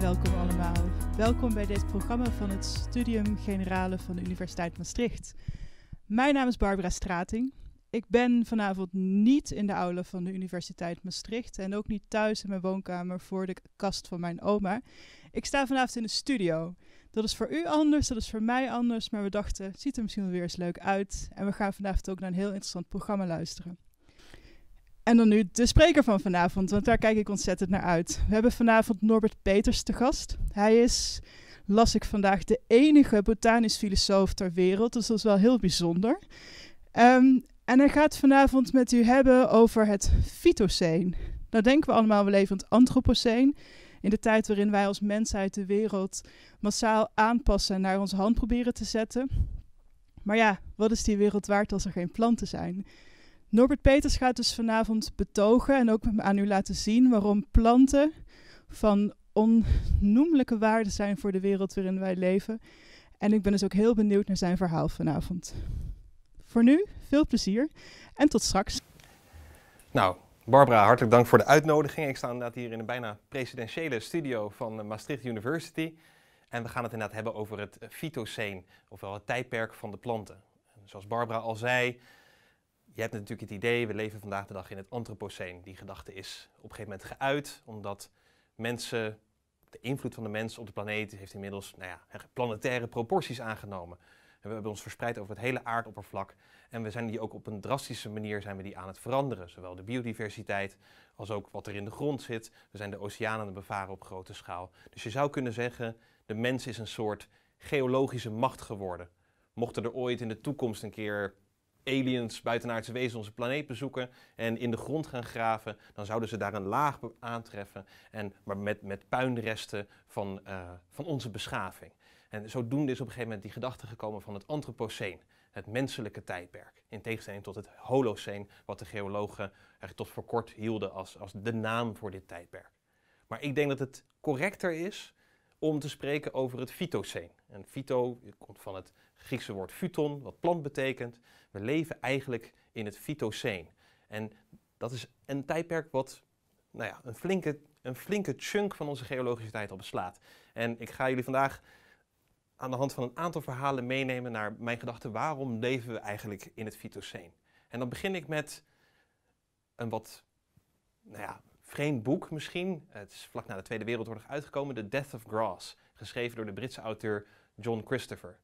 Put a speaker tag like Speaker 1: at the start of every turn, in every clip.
Speaker 1: welkom allemaal. Welkom bij dit programma van het Studium Generale van de Universiteit Maastricht. Mijn naam is Barbara Strating. Ik ben vanavond niet in de aula van de Universiteit Maastricht en ook niet thuis in mijn woonkamer voor de kast van mijn oma. Ik sta vanavond in de studio. Dat is voor u anders, dat is voor mij anders, maar we dachten, het ziet er misschien wel weer eens leuk uit. En we gaan vanavond ook naar een heel interessant programma luisteren. En dan nu de spreker van vanavond, want daar kijk ik ontzettend naar uit. We hebben vanavond Norbert Peters te gast. Hij is, las ik vandaag, de enige botanisch filosoof ter wereld, dus dat is wel heel bijzonder. Ehm, en hij gaat vanavond met u hebben over het Fytoceen. Nou denken we allemaal we leven aan het Anthropoceen. In de tijd waarin wij als mensheid de wereld massaal aanpassen en naar onze hand proberen te zetten. Maar ja, wat is die wereld waard als er geen planten zijn? Norbert Peters gaat dus vanavond betogen en ook aan u laten zien waarom planten van onnoemelijke waarde zijn voor de wereld waarin wij leven. En ik ben dus ook heel benieuwd naar zijn verhaal vanavond. Voor nu, veel plezier en tot straks.
Speaker 2: Nou, Barbara, hartelijk dank voor de uitnodiging. Ik sta inderdaad hier in een bijna presidentiële studio van Maastricht University. En we gaan het inderdaad hebben over het fytoceen, ofwel het tijdperk van de planten. zoals Barbara al zei, je hebt natuurlijk het idee, we leven vandaag de dag in het antropoceen. Die gedachte is op een gegeven moment geuit, omdat mensen, de invloed van de mens op de planeet heeft inmiddels nou ja, planetaire proporties aangenomen. we hebben ons verspreid over het hele aardoppervlak en we zijn die ook op een drastische manier zijn we die aan het veranderen. Zowel de biodiversiteit als ook wat er in de grond zit. We zijn de oceanen aan het bevaren op grote schaal. Dus je zou kunnen zeggen, de mens is een soort geologische macht geworden. Mochten er ooit in de toekomst een keer aliens, buitenaardse wezens onze planeet bezoeken en in de grond gaan graven, dan zouden ze daar een laag aantreffen, en, maar met, met puinresten van, eh, van onze beschaving. En zodoende is op een gegeven moment die gedachte gekomen van het antropoceen, het menselijke tijdperk, in tegenstelling tot het holoceen, wat de geologen er tot voor kort hielden als, als de naam voor dit tijdperk. Maar ik denk dat het correcter is om te spreken over het fytoceen. En fyto komt van het Griekse woord phyton, wat plant betekent. We leven eigenlijk in het fytoceen. En dat is een tijdperk wat nou ja, een, flinke, een flinke chunk van onze geologische tijd al beslaat. En ik ga jullie vandaag aan de hand van een aantal verhalen meenemen naar mijn gedachte waarom leven we eigenlijk in het fytoceen. En dan begin ik met een wat nou ja, vreemd boek misschien. Eh, het is vlak na de Tweede Wereldoorlog uitgekomen, The Death of Grass, geschreven door de Britse auteur John Christopher.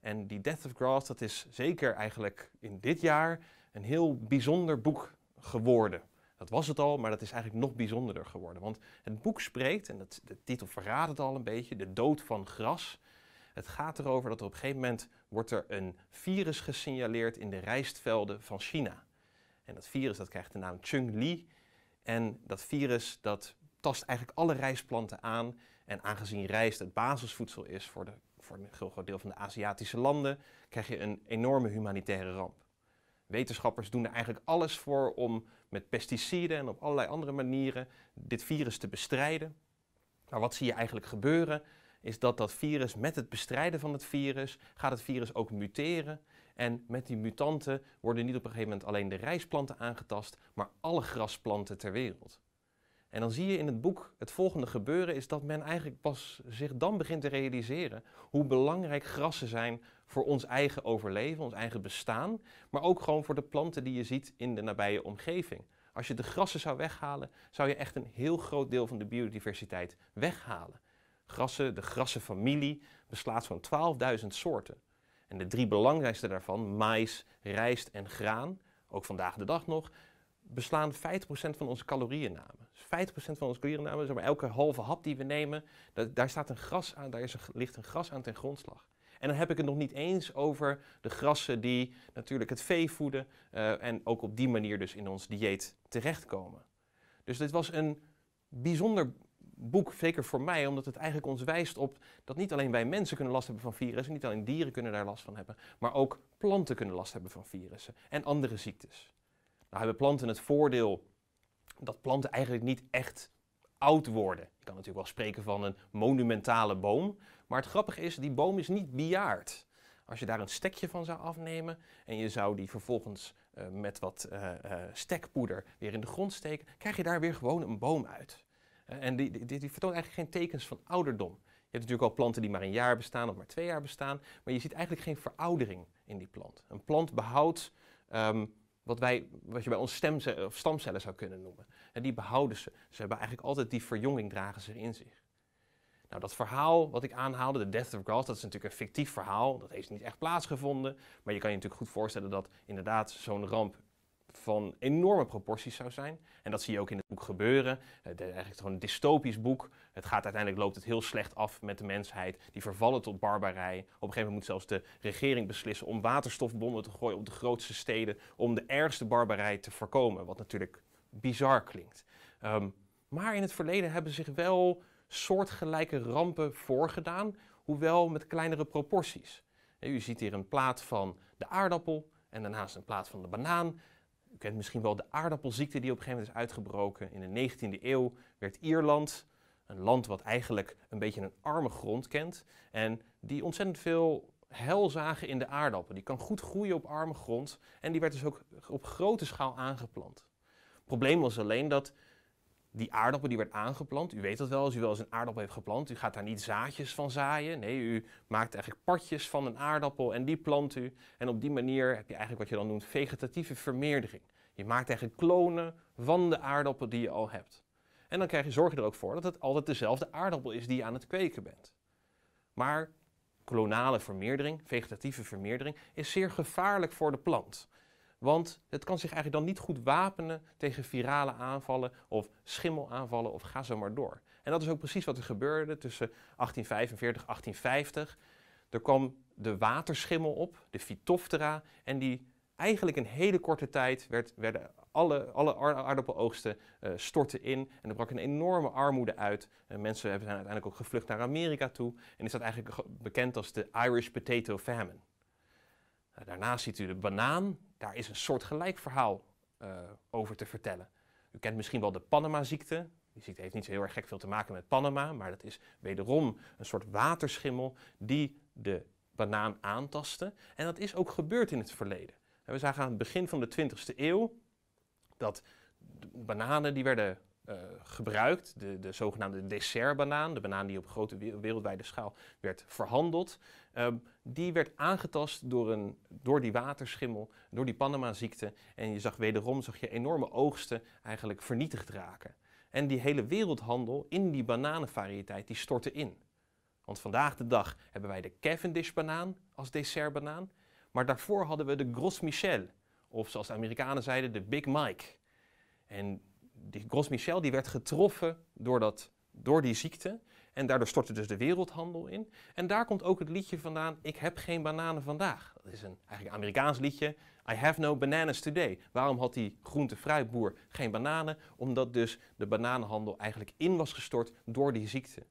Speaker 2: En die Death of Grass, dat is zeker eigenlijk in dit jaar een heel bijzonder boek geworden. Dat was het al, maar dat is eigenlijk nog bijzonderder geworden. Want het boek spreekt, en dat, de titel verraadt het al een beetje, de dood van gras. Het gaat erover dat er op een gegeven moment wordt er een virus gesignaleerd in de rijstvelden van China. En dat virus dat krijgt de naam Li. En dat virus dat tast eigenlijk alle rijstplanten aan. En aangezien rijst het basisvoedsel is voor, de, voor een heel groot deel van de Aziatische landen, krijg je een enorme humanitaire ramp. Wetenschappers doen er eigenlijk alles voor om met pesticiden en op allerlei andere manieren dit virus te bestrijden. Maar wat zie je eigenlijk gebeuren? Is dat dat virus met het bestrijden van het virus gaat het virus ook muteren en met die mutanten worden niet op een gegeven moment alleen de rijstplanten aangetast, maar alle grasplanten ter wereld. En dan zie je in het boek het volgende gebeuren is dat men eigenlijk pas zich dan begint te realiseren hoe belangrijk grassen zijn voor ons eigen overleven, ons eigen bestaan, maar ook gewoon voor de planten die je ziet in de nabije omgeving. Als je de grassen zou weghalen, zou je echt een heel groot deel van de biodiversiteit weghalen. Grassen, de grassenfamilie, beslaat zo'n 12.000 soorten. En de drie belangrijkste daarvan, maïs, rijst en graan, ook vandaag de dag nog, beslaan 50% van onze calorieënname. Dus 50% van onze calorieënname, zeg maar elke halve hap die we nemen, dat, daar, staat een gras aan, daar is een, ligt een gras aan ten grondslag. En dan heb ik het nog niet eens over de grassen die natuurlijk het vee voeden eh, en ook op die manier dus in ons dieet terechtkomen. Dus dit was een bijzonder boek, zeker voor mij, omdat het eigenlijk ons wijst op dat niet alleen wij mensen kunnen last hebben van virussen, niet alleen dieren kunnen daar last van hebben, maar ook planten kunnen last hebben van virussen en andere ziektes. Nou hebben planten het voordeel dat planten eigenlijk niet echt oud worden. Je kan natuurlijk wel spreken van een monumentale boom, maar het grappige is, die boom is niet bejaard. Als je daar een stekje van zou afnemen en je zou die vervolgens eh, met wat eh, eh, stekpoeder weer in de grond steken, krijg je daar weer gewoon een boom uit. Eh, en die, die, die, vertoont eigenlijk geen tekens van ouderdom. Je hebt natuurlijk al planten die maar een jaar bestaan of maar twee jaar bestaan, maar je ziet eigenlijk geen veroudering in die plant. Een plant behoudt ehm, wat, wij, wat je bij ons eh, of stamcellen zou kunnen noemen. En die behouden ze. Ze hebben eigenlijk altijd die verjonging dragen ze in zich. Nou, dat verhaal wat ik aanhaalde, de Death of Grass, dat is natuurlijk een fictief verhaal. Dat heeft niet echt plaatsgevonden. Maar je kan je natuurlijk goed voorstellen dat inderdaad zo'n ramp van enorme proporties zou zijn. En dat zie je ook in het boek gebeuren. Het is eigenlijk gewoon een dystopisch boek. Het gaat uiteindelijk loopt het heel slecht af met de mensheid. Die vervallen tot barbarij. Op een gegeven moment moet zelfs de regering beslissen om waterstofbommen te gooien op de grootste steden om de ergste barbarij te voorkomen. Wat natuurlijk bizar klinkt. Ehm, maar in het verleden hebben zich wel soortgelijke rampen voorgedaan, hoewel met kleinere proporties. U ziet hier een plaat van de aardappel en daarnaast een plaat van de banaan u kent misschien wel de aardappelziekte die op een gegeven moment is uitgebroken. In de 19e eeuw werd Ierland, een land wat eigenlijk een beetje een arme grond kent, en die ontzettend veel hel zagen in de aardappel. Die kan goed groeien op arme grond en die werd dus ook op grote schaal aangeplant. Het probleem was alleen dat die aardappel die werd aangeplant, u weet dat wel, als u wel eens een aardappel heeft geplant, u gaat daar niet zaadjes van zaaien. Nee, u maakt eigenlijk partjes van een aardappel en die plant u. En op die manier heb je eigenlijk wat je dan noemt vegetatieve vermeerdering. Je maakt eigenlijk klonen van de aardappel die je al hebt. En dan krijg je zorg er ook voor dat het altijd dezelfde aardappel is die je aan het kweken bent. Maar klonale vermeerdering, vegetatieve vermeerdering, is zeer gevaarlijk voor de plant. Want het kan zich eigenlijk dan niet goed wapenen tegen virale aanvallen of schimmelaanvallen of ga zo maar door. En dat is ook precies wat er gebeurde tussen 1845 en 1850. Er kwam de waterschimmel op, de Phytophthora, en die eigenlijk een hele korte tijd werd, werden alle, alle aardappeloogsten uh, eh, storten in. En er brak een enorme armoede uit. En eh, mensen zijn uiteindelijk ook gevlucht naar Amerika toe. En is dat eigenlijk bekend als de Irish Potato Famine. Eh, daarnaast ziet u de banaan. Daar is een soortgelijk verhaal eh, over te vertellen. U kent misschien wel de Panama-ziekte. Die ziekte heeft niet zo heel erg gek veel te maken met Panama, maar dat is wederom een soort waterschimmel die de banaan aantastte. En dat is ook gebeurd in het verleden. En we zagen aan het begin van de 20e eeuw dat bananen die werden eh, gebruikt. De, de zogenaamde dessertbanaan, de banaan die op grote wereldwijde schaal werd verhandeld. Ehm, die werd aangetast door, een, door die waterschimmel, door die Panama-ziekte. En je zag wederom zag je enorme oogsten eigenlijk vernietigd raken. En die hele wereldhandel in die bananenvariëteit die stortte in. Want vandaag de dag hebben wij de Cavendish-banaan als dessertbanaan. Maar daarvoor hadden we de Gros Michel, of zoals de Amerikanen zeiden, de Big Mike. En die Gros-Michel die werd getroffen door, dat, door die ziekte. En daardoor stortte dus de wereldhandel in. En daar komt ook het liedje vandaan, ik heb geen bananen vandaag. Dat is een eigenlijk Amerikaans liedje, I have no bananas today. Waarom had die groente-fruitboer geen bananen? Omdat dus de bananenhandel eigenlijk in was gestort door die ziekte.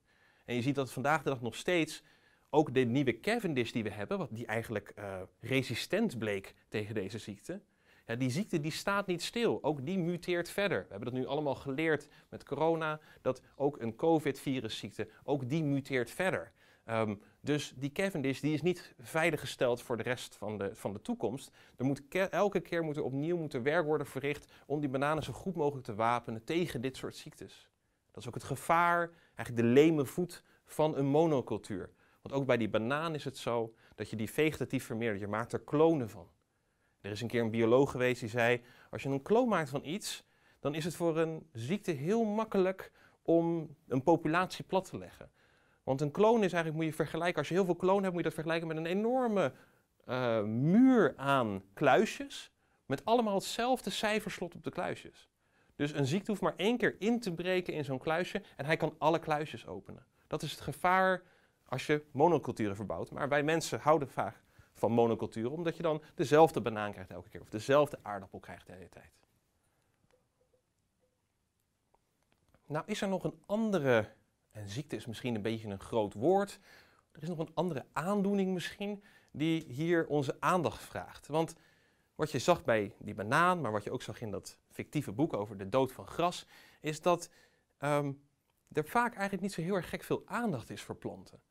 Speaker 2: En je ziet dat vandaag de dag nog steeds ook de nieuwe Cavendish die we hebben, wat die eigenlijk eh, resistent bleek tegen deze ziekte, ja, die ziekte die staat niet stil, ook die muteert verder. We hebben dat nu allemaal geleerd met corona, dat ook een COVID-virusziekte, ook die muteert verder. Ehm, dus die Cavendish die is niet veiliggesteld voor de rest van de, van de toekomst. Er moet elke keer moet er opnieuw moet werk worden verricht om die bananen zo goed mogelijk te wapenen tegen dit soort ziektes. Dat is ook het gevaar, eigenlijk de leme voet van een monocultuur. Want ook bij die banaan is het zo dat je die vegetatief vermeerdert, je maakt er klonen van. Er is een keer een bioloog geweest die zei: als je een kloon maakt van iets, dan is het voor een ziekte heel makkelijk om een populatie plat te leggen. Want een kloon is eigenlijk, moet je vergelijken, als je heel veel kloon hebt, moet je dat vergelijken met een enorme eh, muur aan kluisjes. Met allemaal hetzelfde cijferslot op de kluisjes. Dus een ziekte hoeft maar één keer in te breken in zo'n kluisje en hij kan alle kluisjes openen. Dat is het gevaar als je monoculturen verbouwt. Maar wij mensen houden vaak van monocultuur, omdat je dan dezelfde banaan krijgt elke keer of dezelfde aardappel krijgt de hele tijd. Nou is er nog een andere, en ziekte is misschien een beetje een groot woord, er is nog een andere aandoening misschien die hier onze aandacht vraagt. Want wat je zag bij die banaan, maar wat je ook zag in dat fictieve boek over de dood van gras, is dat ehm, er vaak eigenlijk niet zo heel erg gek veel aandacht is voor planten.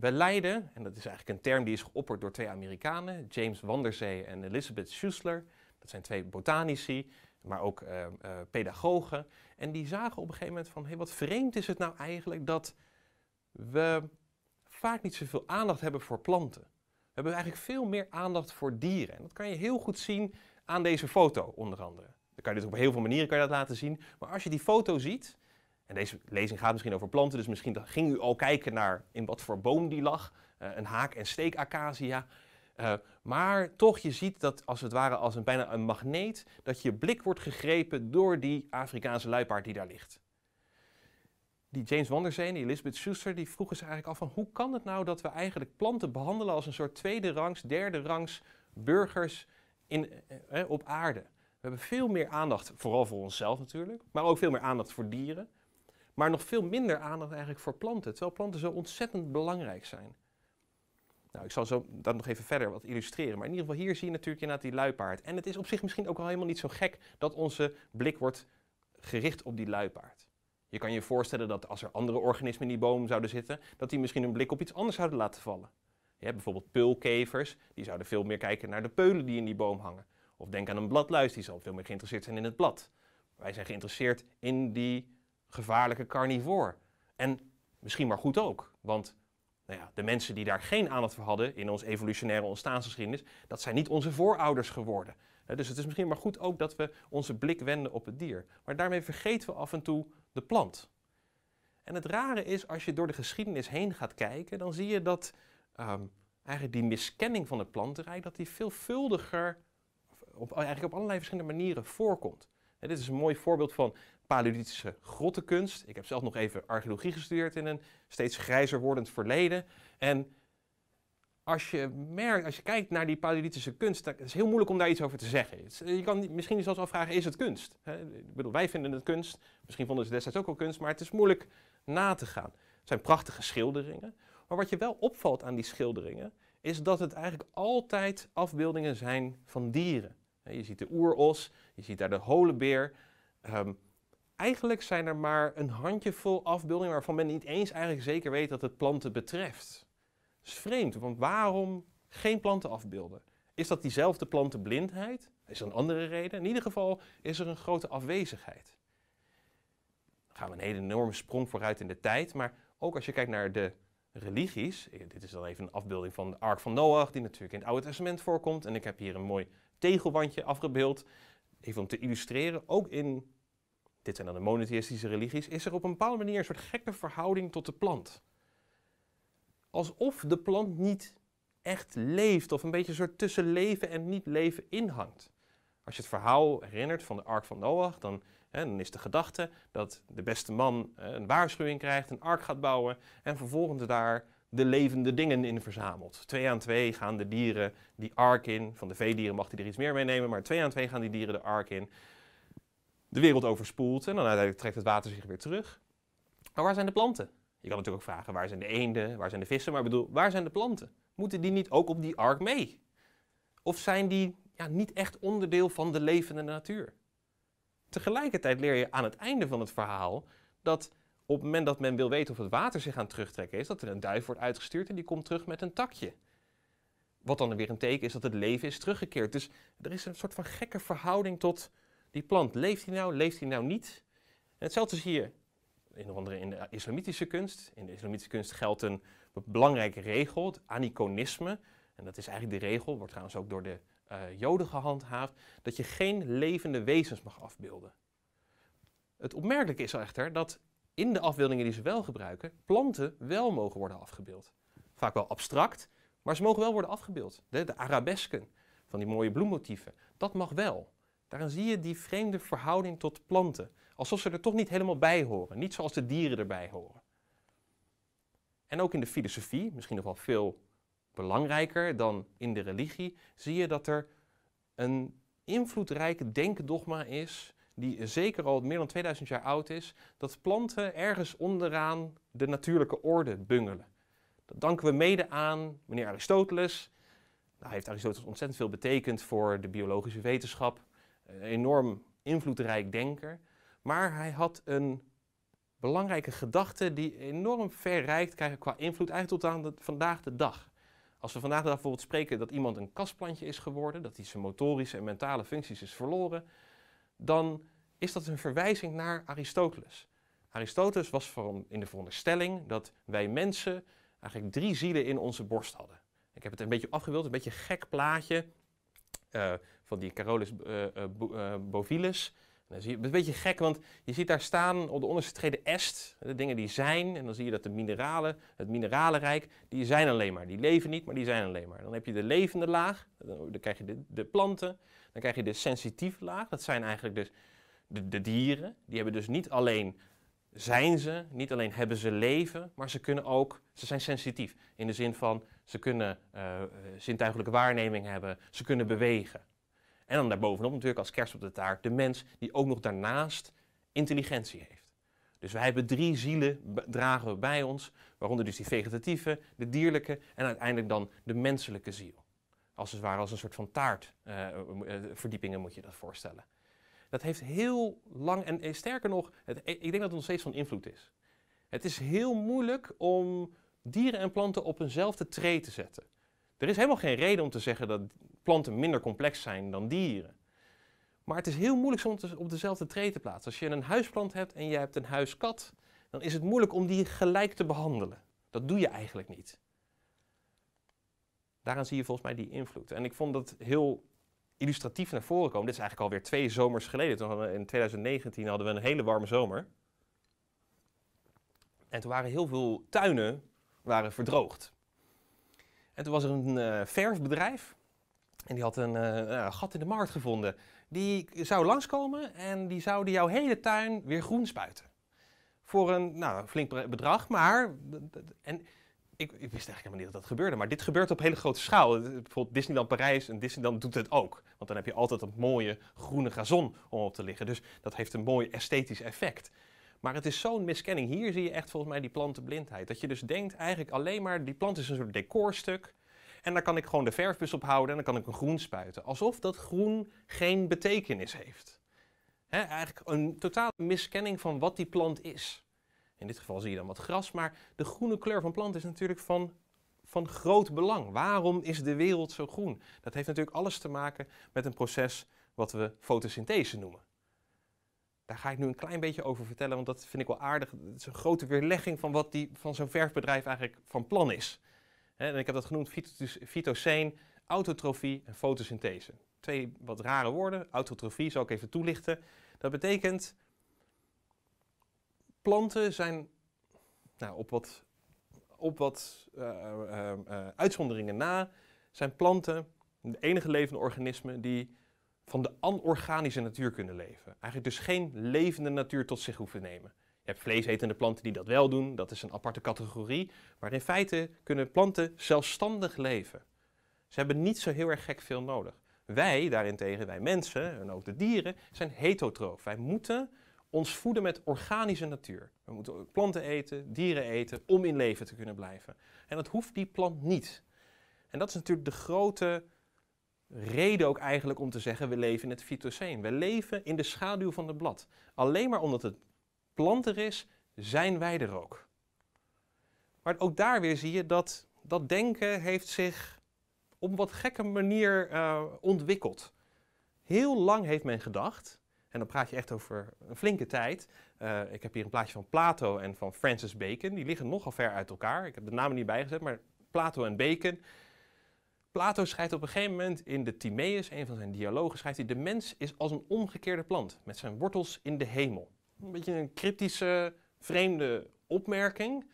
Speaker 2: We leiden, en dat is eigenlijk een term die is geopperd door twee Amerikanen, James Wanderzee en Elizabeth Schussler. Dat zijn twee botanici, maar ook eh, eh, pedagogen. En die zagen op een gegeven moment van, hey, wat vreemd is het nou eigenlijk dat we vaak niet zoveel aandacht hebben voor planten. We hebben eigenlijk veel meer aandacht voor dieren. En dat kan je heel goed zien aan deze foto onder andere. Dan kan je dit op heel veel manieren kan je dat laten zien. Maar als je die foto ziet, en deze lezing gaat misschien over planten, dus misschien ging u al kijken naar in wat voor boom die lag. Eh, een haak- en steekacacia. Uh, maar toch, je ziet dat als het ware als een, bijna een magneet, dat je blik wordt gegrepen door die Afrikaanse luipaard die daar ligt. Die James en die Elizabeth Schuster, die vroegen zich eigenlijk af van hoe kan het nou dat we eigenlijk planten behandelen als een soort tweede rangs, derde rangs burgers in, eh, op aarde. We hebben veel meer aandacht, vooral voor onszelf natuurlijk, maar ook veel meer aandacht voor dieren. Maar nog veel minder aandacht eigenlijk voor planten, terwijl planten zo ontzettend belangrijk zijn. Nou, ik zal zo dat nog even verder wat illustreren. Maar in ieder geval hier zie je natuurlijk inderdaad die luipaard. En het is op zich misschien ook al helemaal niet zo gek dat onze blik wordt gericht op die luipaard. Je kan je voorstellen dat als er andere organismen in die boom zouden zitten, dat die misschien hun blik op iets anders zouden laten vallen. Je hebt bijvoorbeeld peulkevers, die zouden veel meer kijken naar de peulen die in die boom hangen. Of denk aan een bladluis, die zal veel meer geïnteresseerd zijn in het blad. Wij zijn geïnteresseerd in die gevaarlijke carnivoor. En misschien maar goed ook, want nou ja, de mensen die daar geen aandacht voor hadden in ons evolutionaire ontstaansgeschiedenis, dat zijn niet onze voorouders geworden. Dus het is misschien maar goed ook dat we onze blik wenden op het dier. Maar daarmee vergeten we af en toe de plant. En het rare is, als je door de geschiedenis heen gaat kijken, dan zie je dat ehm, eigenlijk die miskenning van het plantenrijk, dat die veelvuldiger op, eigenlijk op allerlei verschillende manieren voorkomt. dit is een mooi voorbeeld van Paleolithische grottenkunst. Ik heb zelf nog even archeologie gestudeerd in een steeds grijzer wordend verleden. En als je, merkt, als je kijkt naar die Paleolithische kunst, het is heel moeilijk om daar iets over te zeggen. Eh, je kan misschien zelfs vragen. is het kunst? Ik bedoel, wij vinden het kunst, misschien vonden ze destijds ook al kunst, maar het is moeilijk na te gaan. Het zijn prachtige schilderingen, maar wat je wel opvalt aan die schilderingen, is dat het eigenlijk altijd afbeeldingen zijn van dieren. Je ziet de oeros, je ziet daar de holenbeer, ehm, Eigenlijk zijn er maar een handjevol afbeeldingen waarvan men niet eens eigenlijk zeker weet dat het planten betreft. Dat is vreemd, want waarom geen planten afbeelden? Is dat diezelfde plantenblindheid? Is er een andere reden? In ieder geval is er een grote afwezigheid. Dan gaan we een hele enorme sprong vooruit in de tijd, maar ook als je kijkt naar de religies. Eh, dit is dan even een afbeelding van de Ark van Noach, die natuurlijk in het Oude Testament voorkomt. En ik heb hier een mooi tegelwandje afgebeeld, even om te illustreren. Ook in dit zijn dan de monotheïstische religies, is er op een bepaalde manier een soort gekke verhouding tot de plant. Alsof de plant niet echt leeft of een beetje een soort tussen leven en niet leven inhangt. Als je het verhaal herinnert van de Ark van Noach, dan, hè, dan is de gedachte dat de beste man eh, een waarschuwing krijgt, een ark gaat bouwen en vervolgens daar de levende dingen in verzamelt. Twee aan twee gaan de dieren die ark in. Van de veedieren mag hij er iets meer meenemen, maar twee aan twee gaan die dieren de ark in de wereld overspoelt en dan uiteindelijk trekt het water zich weer terug. Maar waar zijn de planten? Je kan natuurlijk ook vragen, waar zijn de eenden, waar zijn de vissen? Maar ik bedoel, waar zijn de planten? Moeten die niet ook op die ark mee? Of zijn die ja, niet echt onderdeel van de levende natuur? Tegelijkertijd leer je aan het einde van het verhaal dat op het moment dat men wil weten of het water zich aan het terugtrekken is, dat er een duif wordt uitgestuurd en die komt terug met een takje. Wat dan weer een teken is dat het leven is teruggekeerd. Dus er is een soort van gekke verhouding tot die plant, leeft hij nou, leeft hij nou niet? En hetzelfde is hier, in andere in de islamitische kunst. In de islamitische kunst geldt een belangrijke regel, het aniconisme. En dat is eigenlijk de regel, wordt trouwens ook door de uh, Joden gehandhaafd, dat je geen levende wezens mag afbeelden. Het opmerkelijke is echter dat in de afbeeldingen die ze wel gebruiken, planten wel mogen worden afgebeeld. Vaak wel abstract, maar ze mogen wel worden afgebeeld. De, de arabesken van die mooie bloemmotieven, dat mag wel. Daarin zie je die vreemde verhouding tot planten. Alsof ze er toch niet helemaal bij horen. Niet zoals de dieren erbij horen. En ook in de filosofie, misschien nog wel veel belangrijker dan in de religie, zie je dat er een invloedrijk denkdogma is, die zeker al meer dan 2000 jaar oud is, dat planten ergens onderaan de natuurlijke orde bungelen. Dat danken we mede aan meneer Aristoteles. Nou, heeft Aristoteles ontzettend veel betekend voor de biologische wetenschap een enorm invloedrijk denker. Maar hij had een belangrijke gedachte die enorm verrijkt krijgen qua invloed eigenlijk tot aan de, vandaag de dag. Als we vandaag de dag bijvoorbeeld spreken dat iemand een kastplantje is geworden, dat hij zijn motorische en mentale functies is verloren, dan is dat een verwijzing naar Aristoteles. Aristoteles was in de veronderstelling dat wij mensen eigenlijk drie zielen in onze borst hadden. Ik heb het een beetje afgebeeld, een beetje gek plaatje. Eh, van die Carolus eh, eh, eh, bovilus. En dan zie je, het is een beetje gek, want je ziet daar staan op de onderste treden est, de dingen die zijn. En dan zie je dat de mineralen, het mineralenrijk, die zijn alleen maar. Die leven niet, maar die zijn alleen maar. Dan heb je de levende laag, oh, dan krijg je de, de planten. Dan krijg je de sensitieve laag, dat zijn eigenlijk dus de, de dieren. Die hebben dus niet alleen zijn ze, niet alleen hebben ze leven, maar ze kunnen ook, ze zijn sensitief. In de zin van, ze kunnen zintuigelijke waarneming hebben, ze kunnen bewegen. En dan daarbovenop natuurlijk als kerst op de taart de mens die ook nog daarnaast intelligentie heeft. Dus wij hebben drie zielen dragen we bij ons, waaronder dus die vegetatieve, de dierlijke en uiteindelijk dan de menselijke ziel. Als het ware als een soort van taartverdiepingen eh, eh, eh, uh, moet je dat voorstellen. Dat heeft heel lang, en sterker nog, het, ik denk dat het nog steeds van invloed is. Het is heel moeilijk om dieren en planten op eenzelfde tree te zetten. Er is helemaal geen reden om te zeggen dat planten minder complex zijn dan dieren. Maar het is heel moeilijk om op dezelfde tree te plaatsen. Als je een huisplant hebt en je hebt een huiskat, dan is het moeilijk om die gelijk te behandelen. Dat doe je eigenlijk niet. Daaraan zie je volgens mij die invloed. En ik vond dat heel illustratief naar voren komen. Dit is eigenlijk alweer twee zomers geleden. Toen in 2019 hadden we een hele warme zomer. En toen waren heel veel tuinen waren verdroogd. En toen was er een uh, verfbedrijf en die had eh, een gat in de markt gevonden. Die zou langskomen en die zouden jouw hele tuin weer groen spuiten. Voor een nou, flink bedrag, maar... En ik, ik, wist eigenlijk helemaal niet dat dat gebeurde, maar dit gebeurt op hele grote schaal. Eh, bijvoorbeeld Disneyland Parijs en Disneyland doet het ook. Want dan heb je altijd dat mooie groene gazon om op te liggen. Dus dat heeft een mooi esthetisch effect. Maar het is zo'n miskenning. Hier zie je echt volgens mij die plantenblindheid. Dat je dus denkt eigenlijk alleen maar, die plant is een soort decorstuk. En daar kan ik gewoon de verfbus op houden en dan kan ik een groen spuiten. Alsof dat groen geen betekenis heeft. eigenlijk een totale miskenning van wat die plant is. In dit geval zie je dan wat gras, maar de groene kleur van plant is natuurlijk van, van groot belang. Waarom is de wereld zo groen? Dat heeft natuurlijk alles te maken met een proces wat we fotosynthese noemen. Daar ga ik nu een klein beetje over vertellen, want dat vind ik wel aardig. Het is een grote weerlegging van wat die, van zo'n verfbedrijf eigenlijk van plan is. En ik heb dat genoemd fytoceen, dus autotrofie en fotosynthese. Twee wat rare woorden. Autotrofie zal ik even toelichten. Dat betekent, planten zijn nou, op wat, op wat eh, eh, eh, uitzonderingen na, zijn planten de enige levende organismen die van de anorganische natuur kunnen leven. Eigenlijk dus geen levende natuur tot zich hoeven nemen. Je hebt vleesetende planten die dat wel doen, dat is een aparte categorie. Maar in feite kunnen planten zelfstandig leven. Ze hebben niet zo heel erg gek veel nodig. Wij daarentegen, wij mensen en ook de dieren, zijn heterotroof. Wij moeten ons voeden met organische natuur. We moeten planten eten, dieren eten, om in leven te kunnen blijven. En dat hoeft die plant niet. En dat is natuurlijk de grote reden ook eigenlijk om te zeggen, we leven in het Fytoceen. We leven in de schaduw van het blad. Alleen maar omdat het plant er is, zijn wij er ook. Maar ook daar weer zie je dat dat denken heeft zich op een wat gekke manier uh, ontwikkeld. Heel lang heeft men gedacht, en dan praat je echt over een flinke tijd. Eh, ik heb hier een plaatje van Plato en van Francis Bacon. Die liggen nogal ver uit elkaar. Ik heb de namen niet bijgezet, maar Plato en Bacon Plato schrijft op een gegeven moment in de Timaeus, een van zijn dialogen, schrijft hij: De mens is als een omgekeerde plant met zijn wortels in de hemel. Een beetje een cryptische, vreemde opmerking.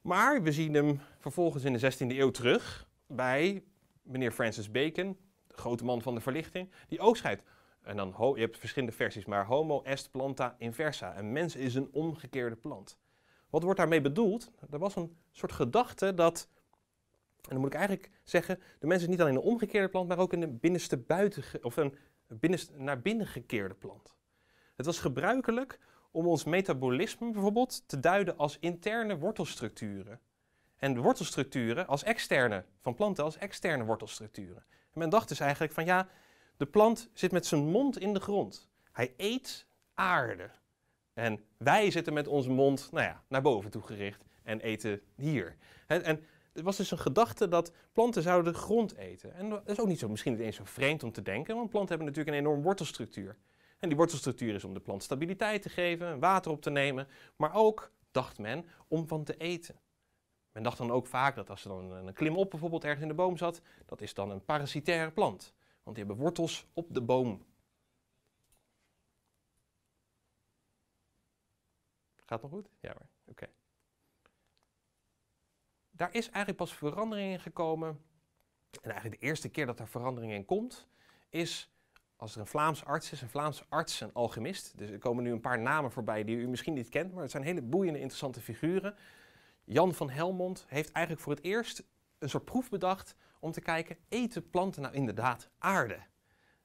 Speaker 2: Maar we zien hem vervolgens in de 16e eeuw terug bij meneer Francis Bacon, de grote man van de verlichting, die ook schrijft. En dan, je hebt verschillende versies, maar homo est planta inversa. Een mens is een omgekeerde plant. Wat wordt daarmee bedoeld? Er was een soort gedachte dat en dan moet ik eigenlijk zeggen, de mens is niet alleen een omgekeerde plant, maar ook een binnenste buiten, of een naar binnen gekeerde plant. Het was gebruikelijk om ons metabolisme bijvoorbeeld te duiden als interne wortelstructuren. En wortelstructuren als externe, van planten als externe wortelstructuren. En men dacht dus eigenlijk van ja, de plant zit met zijn mond in de grond. Hij eet aarde. En wij zitten met onze mond nou ja, naar boven toe gericht en eten hier. En het was dus een gedachte dat planten zouden de grond eten. En dat is ook niet zo, misschien niet eens zo vreemd om te denken, want planten hebben natuurlijk een enorm wortelstructuur. En die wortelstructuur is om de plant stabiliteit te geven, water op te nemen, maar ook, dacht men, om van te eten. Men dacht dan ook vaak dat als er dan een klimop bijvoorbeeld ergens in de boom zat, dat is dan een parasitaire plant. Want die hebben wortels op de boom. Gaat nog goed? Ja hoor, oké daar is eigenlijk pas verandering in gekomen. En eigenlijk de eerste keer dat er verandering in komt, is als er een Vlaams arts is, een Vlaams arts, een alchemist. Dus er komen nu een paar namen voorbij die u misschien niet kent, maar het zijn hele boeiende, interessante figuren. Jan van Helmond heeft eigenlijk voor het eerst een soort proef bedacht om te kijken, eten planten nou inderdaad aarde?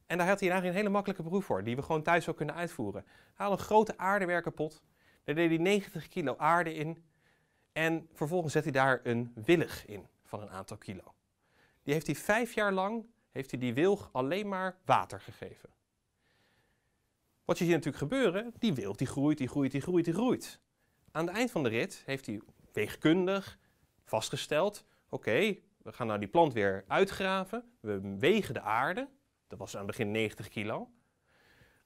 Speaker 2: En daar had hij eigenlijk een hele makkelijke proef voor, die we gewoon thuis ook kunnen uitvoeren. Haal een grote aardewerkenpot, daar deed hij 90 kilo aarde in en vervolgens zet hij daar een willig in van een aantal kilo. Die heeft hij vijf jaar lang, heeft hij die wilg alleen maar water gegeven. Wat je ziet natuurlijk gebeuren, die wilg die groeit, die groeit, die groeit, die groeit. Aan het eind van de rit heeft hij weegkundig vastgesteld, oké, we gaan nou die plant weer uitgraven, we wegen de aarde, dat was aan het begin 90 kilo.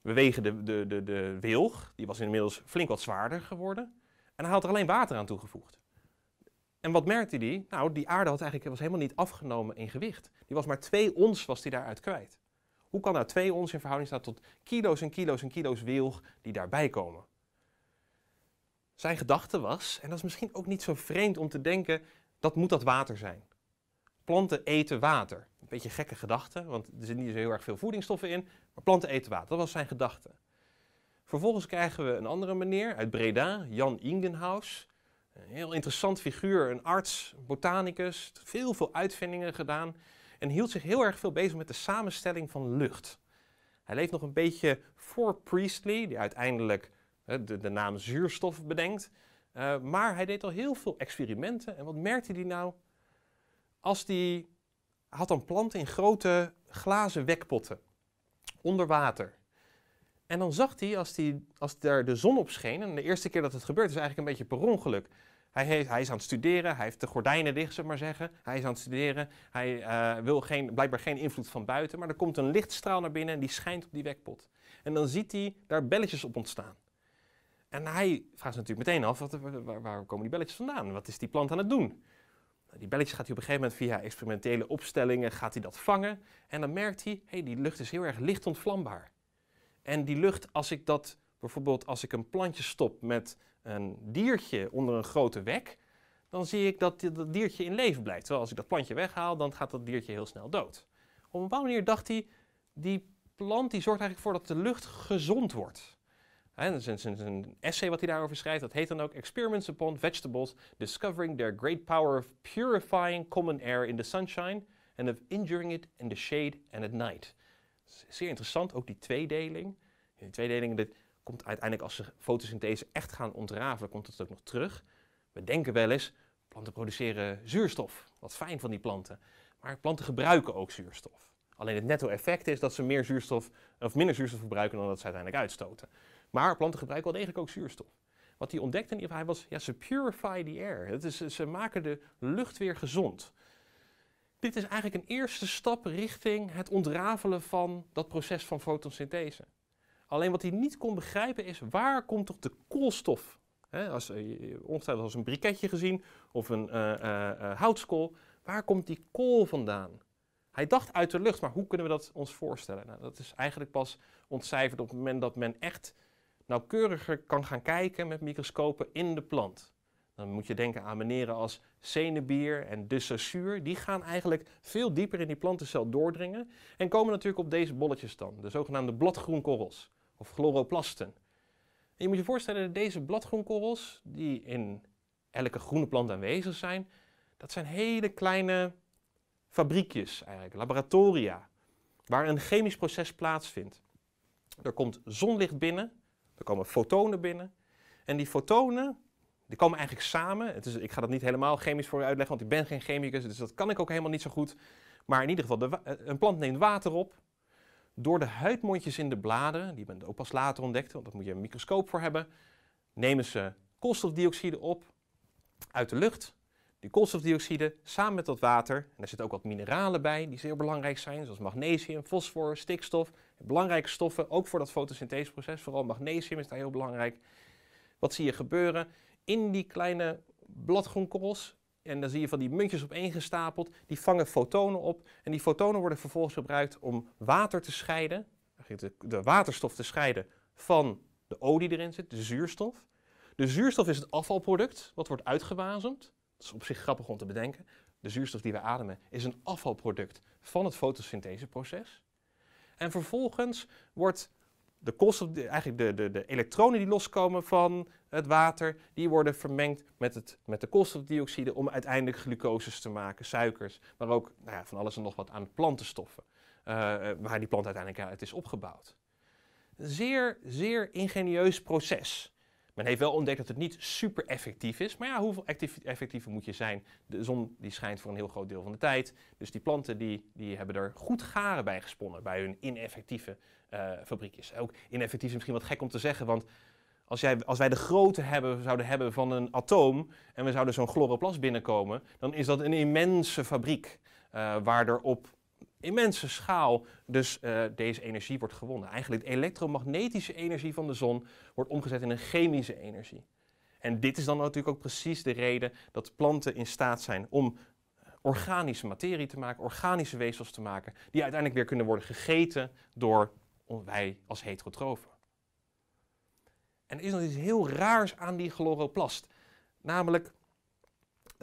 Speaker 2: We wegen de, de, de, de wilg, die was inmiddels flink wat zwaarder geworden. En hij had er alleen water aan toegevoegd. En wat merkte hij? Nou, die aarde had eigenlijk, was helemaal niet afgenomen in gewicht. Die was maar twee ons was die daaruit kwijt. Hoe kan nou twee ons in verhouding staan tot kilo's en kilo's en kilo's wilg die daarbij komen? Zijn gedachte was, en dat is misschien ook niet zo vreemd om te denken, dat moet dat water zijn. Planten eten water. Een beetje gekke gedachte, want er zitten niet zo heel erg veel voedingsstoffen in, maar planten eten water. Dat was zijn gedachte. Vervolgens krijgen we een andere meneer uit Breda, Jan Ingenhaus. Een heel interessant figuur, een arts, botanicus, veel, veel uitvindingen gedaan en hield zich heel erg veel bezig met de samenstelling van lucht. Hij leeft nog een beetje voor Priestley, die uiteindelijk de, de naam zuurstof bedenkt. Eh, maar hij deed al heel veel experimenten. En wat merkte hij nou? Als hij had dan planten in grote glazen wekpotten onder water. En dan zag hij, als, die, als daar de zon op scheen, en de eerste keer dat het gebeurt is eigenlijk een beetje per ongeluk. Hij, heeft, hij is aan het studeren, hij heeft de gordijnen dicht, zeg maar zeggen. Hij is aan het studeren, hij eh, wil geen, blijkbaar geen invloed van buiten, maar er komt een lichtstraal naar binnen en die schijnt op die wekpot. En dan ziet hij daar belletjes op ontstaan. En hij vraagt zich natuurlijk meteen af, wat, waar, komen die belletjes vandaan? Wat is die plant aan het doen? Nou, die belletjes gaat hij op een gegeven moment via experimentele opstellingen gaat hij dat vangen. En dan merkt hij, hey, die lucht is heel erg licht ontvlambaar. En die lucht, als ik dat bijvoorbeeld als ik een plantje stop met een diertje onder een grote wek, dan zie ik dat dat diertje in leven blijft. Terwijl als ik dat plantje weghaal, dan gaat dat diertje heel snel dood. Op een bepaalde manier dacht hij, die plant die zorgt eigenlijk voor dat de lucht gezond wordt. En dat is een, een essay wat hij daarover schrijft, dat heet dan ook Experiments upon Vegetables, Discovering their great power of purifying common air in the sunshine and of injuring it in the shade and at night zeer interessant, ook die tweedeling. Die tweedeling dit komt uiteindelijk als ze fotosynthese echt gaan ontrafelen, komt het ook nog terug. We denken wel eens, planten produceren zuurstof, wat fijn van die planten. Maar planten gebruiken ook zuurstof. Alleen het netto effect is dat ze meer zuurstof, of minder zuurstof verbruiken dan dat ze uiteindelijk uitstoten. Maar planten gebruiken wel degelijk ook zuurstof. Wat hij ontdekte in ieder geval was, ja, ze purify the air. Het is, ze maken de lucht weer gezond. Dit is eigenlijk een eerste stap richting het ontrafelen van dat proces van fotosynthese. Alleen wat hij niet kon begrijpen is waar komt toch de koolstof? He, als, eh, ongetwijfeld als een briketje gezien of een eh, eh, houtskool. Waar komt die kool vandaan? Hij dacht uit de lucht, maar hoe kunnen we dat ons voorstellen? Nou, dat is eigenlijk pas ontcijferd op het moment dat men echt nauwkeuriger kan gaan kijken met microscopen in de plant. Dan moet je denken aan manieren als zenebier en de Die gaan eigenlijk veel dieper in die plantencel doordringen en komen natuurlijk op deze bolletjes dan, de zogenaamde bladgroenkorrels of chloroplasten. En je moet je voorstellen dat deze bladgroenkorrels, die in elke groene plant aanwezig zijn, dat zijn hele kleine fabriekjes eigenlijk, laboratoria, waar een chemisch proces plaatsvindt. Er komt zonlicht binnen, er komen fotonen binnen en die fotonen die komen eigenlijk samen. Het is, ik ga dat niet helemaal chemisch voor u uitleggen, want ik ben geen chemicus, dus dat kan ik ook helemaal niet zo goed. Maar in ieder geval, de, eh, een plant neemt water op. Door de huidmondjes in de bladeren, die bent ook pas later ontdekt, want daar moet je een microscoop voor hebben, nemen ze koolstofdioxide op uit de lucht. Die koolstofdioxide samen met dat water, en daar zitten ook wat mineralen bij die zeer belangrijk zijn, zoals magnesium, fosfor, stikstof. Belangrijke stoffen, ook voor dat fotosyntheseproces, vooral magnesium is daar heel belangrijk. Wat zie je gebeuren? in die kleine bladgroenkorrels, en dan zie je van die muntjes opeengestapeld, die vangen fotonen op. En die fotonen worden vervolgens gebruikt om water te scheiden, de, waterstof te scheiden van de olie die erin zit, de zuurstof. De zuurstof is het afvalproduct wat wordt uitgewazemd. Dat is op zich grappig om te bedenken. De zuurstof die we ademen is een afvalproduct van het fotosyntheseproces. En vervolgens wordt de koolstof, eigenlijk de, de, de elektronen die loskomen van het water, die worden vermengd met, het, met de koolstofdioxide om uiteindelijk glucoses te maken, suikers, maar ook nou ja, van alles en nog wat aan plantenstoffen, eh, eh, waar die plant uiteindelijk uit is opgebouwd. Een zeer, zeer ingenieus proces. Men heeft wel ontdekt dat het niet super effectief is. Maar ja, hoeveel effectiever moet je zijn? De zon die schijnt voor een heel groot deel van de tijd. Dus die planten die, die hebben er goed garen bij gesponnen bij hun ineffectieve eh, fabriekjes. Ook ineffectief is misschien wat gek om te zeggen, want als, jij, als wij de grootte hebben, zouden hebben van een atoom en we zouden zo'n chloroplast binnenkomen, dan is dat een immense fabriek uh, waar er op immense schaal dus eh, deze energie wordt gewonnen. Eigenlijk de elektromagnetische energie van de zon wordt omgezet in een chemische energie. En dit is dan natuurlijk ook precies de reden dat planten in staat zijn om eh, organische materie te maken, organische weefsels te maken, die uiteindelijk weer kunnen worden gegeten door wij als heterotrofen. En er is nog iets heel raars aan die chloroplast. Namelijk,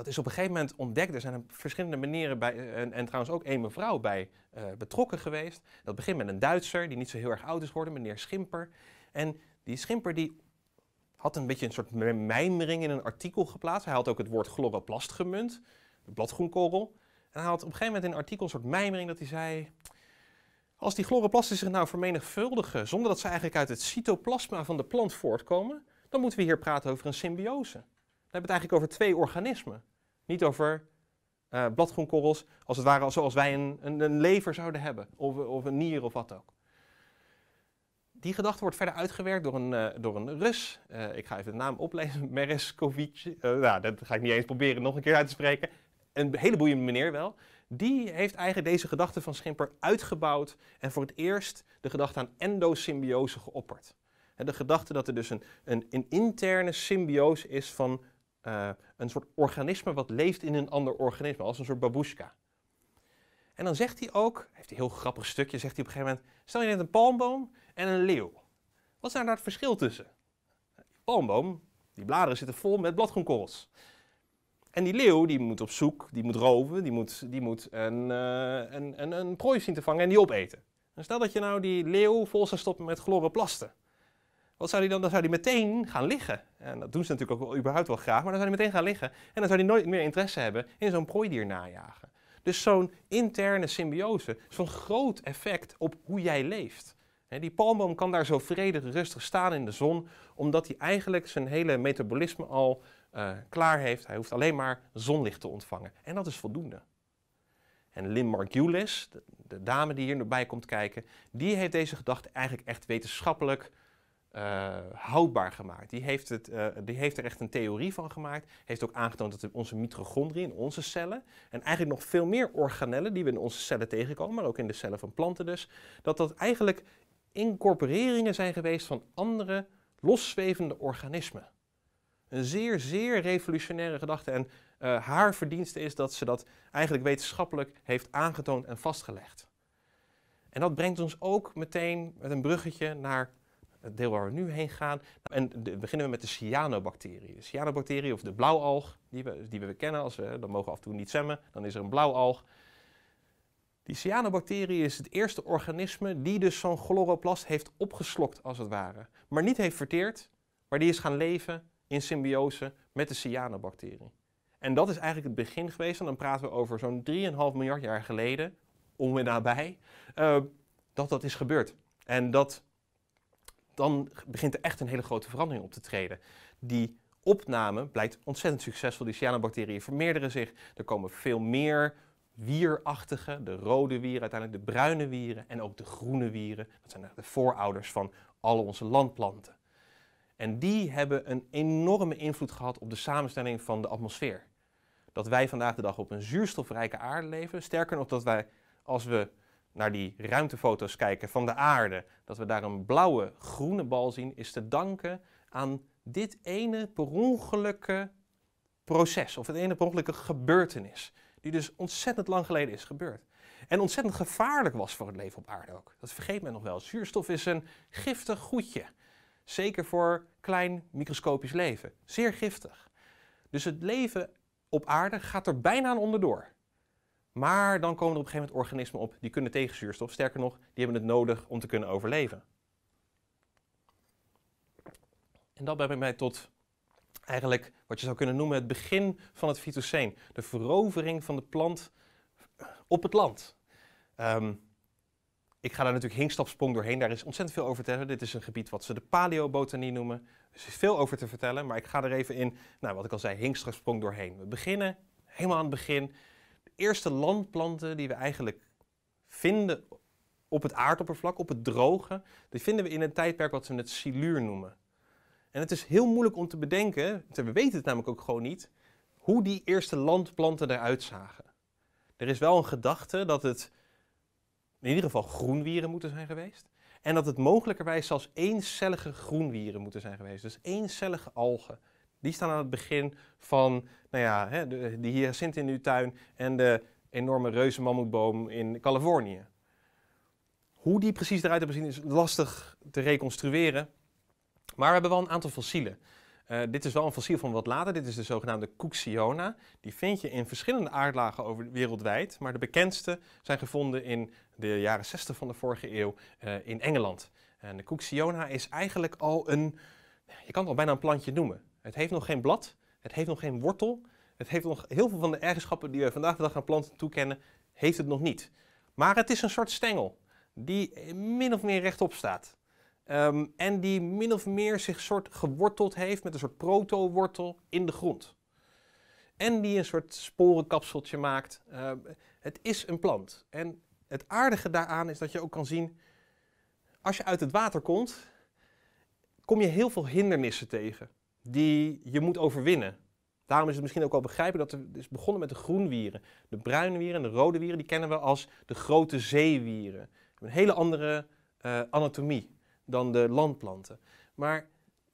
Speaker 2: dat is op een gegeven moment ontdekt. Er zijn verschillende manieren bij, eh, en, trouwens ook één mevrouw bij eh, betrokken geweest. Dat begint met een Duitser die niet zo heel erg oud is geworden, meneer Schimper. En die Schimper die had een beetje een soort mijmering in een artikel geplaatst. Hij had ook het woord chloroplast gemunt, de bladgroenkorrel. En hij had op een gegeven moment in een artikel een soort mijmering dat hij zei... Als die chloroplasten zich nou vermenigvuldigen zonder dat ze eigenlijk uit het cytoplasma van de plant voortkomen, dan moeten we hier praten over een symbiose. Dan hebben we het eigenlijk over twee organismen. Niet over uh, eh, bladgroenkorrels, als het ware zoals wij een, een, een lever zouden hebben, of, of, een nier of wat ook. Die gedachte wordt verder uitgewerkt door een, eh, door een Rus. Eh, ik ga even de naam oplezen, Mereskovic. nou, dat ga ik niet eens proberen nog een keer uit te spreken. Een hele boeiende meneer wel. Die heeft eigenlijk deze gedachte van Schimper uitgebouwd en voor het eerst de gedachte aan endosymbiose geopperd. De gedachte dat er dus een, een, een interne symbiose is van eh, een soort organisme wat leeft in een ander organisme, als een soort babushka. En dan zegt hij ook, heeft hij een heel grappig stukje, zegt hij op een gegeven moment, stel je net een palmboom en een leeuw. Wat is daar nou het verschil tussen? Die palmboom, die bladeren zitten vol met bladgroenkorrels. En die leeuw, die moet op zoek, die moet roven, die moet, die moet een, eh, een, een prooi zien te vangen en die opeten. En stel dat je nou die leeuw vol zou stoppen met chloroplasten. Wat zou hij dan? Dan zou hij meteen gaan liggen. En dat doen ze natuurlijk ook überhaupt wel graag, maar dan zou hij meteen gaan liggen. En dan zou hij nooit meer interesse hebben in zo'n prooidier najagen. Dus zo'n interne symbiose zo'n groot effect op hoe jij leeft. Die palmboom kan daar zo vredig rustig staan in de zon, omdat hij eigenlijk zijn hele metabolisme al eh, klaar heeft. Hij hoeft alleen maar zonlicht te ontvangen. En dat is voldoende. En Lynn Margulis, de, de, dame die hier naar bij komt kijken, die heeft deze gedachte eigenlijk echt wetenschappelijk eh, houdbaar gemaakt. Die heeft, het, eh, die heeft er echt een theorie van gemaakt. Heeft ook aangetoond dat onze mitochondriën, in onze cellen, en eigenlijk nog veel meer organellen die we in onze cellen tegenkomen, maar ook in de cellen van planten dus, dat dat eigenlijk incorporeringen zijn geweest van andere loszwevende organismen. Een zeer, zeer revolutionaire gedachte. En eh, haar verdienste is dat ze dat eigenlijk wetenschappelijk heeft aangetoond en vastgelegd. En dat brengt ons ook meteen met een bruggetje naar het deel waar we nu heen gaan. Nou, en de, beginnen we met de cyanobacterie. De cyanobacterie of de blauwalg, die we, die we kennen, als we, dan mogen we af en toe niet zwemmen, dan is er een blauwalg. Die cyanobacterie is het eerste organisme die dus zo'n chloroplast heeft opgeslokt als het ware. Maar niet heeft verteerd, maar die is gaan leven in symbiose met de cyanobacterie. En dat is eigenlijk het begin geweest. En dan praten we over zo'n 3,5 miljard jaar geleden, om en nabij, eh, dat dat is gebeurd. En dat dan begint er echt een hele grote verandering op te treden. Die opname blijkt ontzettend succesvol. Die cyanobacteriën vermeerderen zich. Er komen veel meer wierachtige, de rode wieren, uiteindelijk de bruine wieren en ook de groene wieren. Dat zijn de voorouders van alle onze landplanten. En die hebben een enorme invloed gehad op de samenstelling van de atmosfeer. Dat wij vandaag de dag op een zuurstofrijke aarde leven. Sterker nog, dat wij als we naar die ruimtefoto's kijken van de aarde, dat we daar een blauwe, groene bal zien, is te danken aan dit ene per ongelukke proces, of het ene per ongelukke gebeurtenis, die dus ontzettend lang geleden is gebeurd. En ontzettend gevaarlijk was voor het leven op aarde ook. Dat vergeet men nog wel. Zuurstof is een giftig goedje. Zeker voor klein microscopisch leven. Zeer giftig. Dus het leven op aarde gaat er bijna aan onderdoor. Maar dan komen er op een gegeven moment organismen op die kunnen tegen zuurstof. Sterker nog, die hebben het nodig om te kunnen overleven. En dat brengt mij tot eigenlijk wat je zou kunnen noemen het begin van het fytoseen. De verovering van de plant op het land. Ehm, ik ga daar natuurlijk hinkstapsprong doorheen. Daar is ontzettend veel over te vertellen. Dit is een gebied wat ze de paleobotanie noemen. Er is veel over te vertellen, maar ik ga er even in, nou, wat ik al zei, hinkstapsprong doorheen. We beginnen helemaal aan het begin eerste landplanten die we eigenlijk vinden op het aardoppervlak, op het droge, die vinden we in een tijdperk wat we het siluur noemen. En het is heel moeilijk om te bedenken, we weten het namelijk ook gewoon niet, hoe die eerste landplanten eruit zagen. Er is wel een gedachte dat het in ieder geval groenwieren moeten zijn geweest. En dat het mogelijkerwijs zelfs eencellige groenwieren moeten zijn geweest. Dus eencellige algen. Die staan aan het begin van nou ja, hè, de, de in uw tuin en de enorme mammoetboom in Californië. Hoe die precies eruit hebben gezien is lastig te reconstrueren. Maar we hebben wel een aantal fossielen. Eh, dit is wel een fossiel van wat later. Dit is de zogenaamde Cooksiona. Die vind je in verschillende aardlagen over, wereldwijd. Maar de bekendste zijn gevonden in de jaren 60 van de vorige eeuw eh, in Engeland. En de Cooksiona is eigenlijk al een, je kan het al bijna een plantje noemen. Het heeft nog geen blad, het heeft nog geen wortel, het heeft nog heel veel van de eigenschappen die we vandaag de dag aan planten toekennen, heeft het nog niet. Maar het is een soort stengel die min of meer rechtop staat. Ehm, en die min of meer zich soort geworteld heeft met een soort proto-wortel in de grond. En die een soort sporenkapseltje maakt. Ehm, het is een plant. En het aardige daaraan is dat je ook kan zien, als je uit het water komt, kom je heel veel hindernissen tegen die je moet overwinnen. Daarom is het misschien ook wel begrijpen dat we is begonnen met de groenwieren. De bruine wieren en de rode wieren, die kennen we als de grote zeewieren. Een hele andere eh, anatomie dan de landplanten. Maar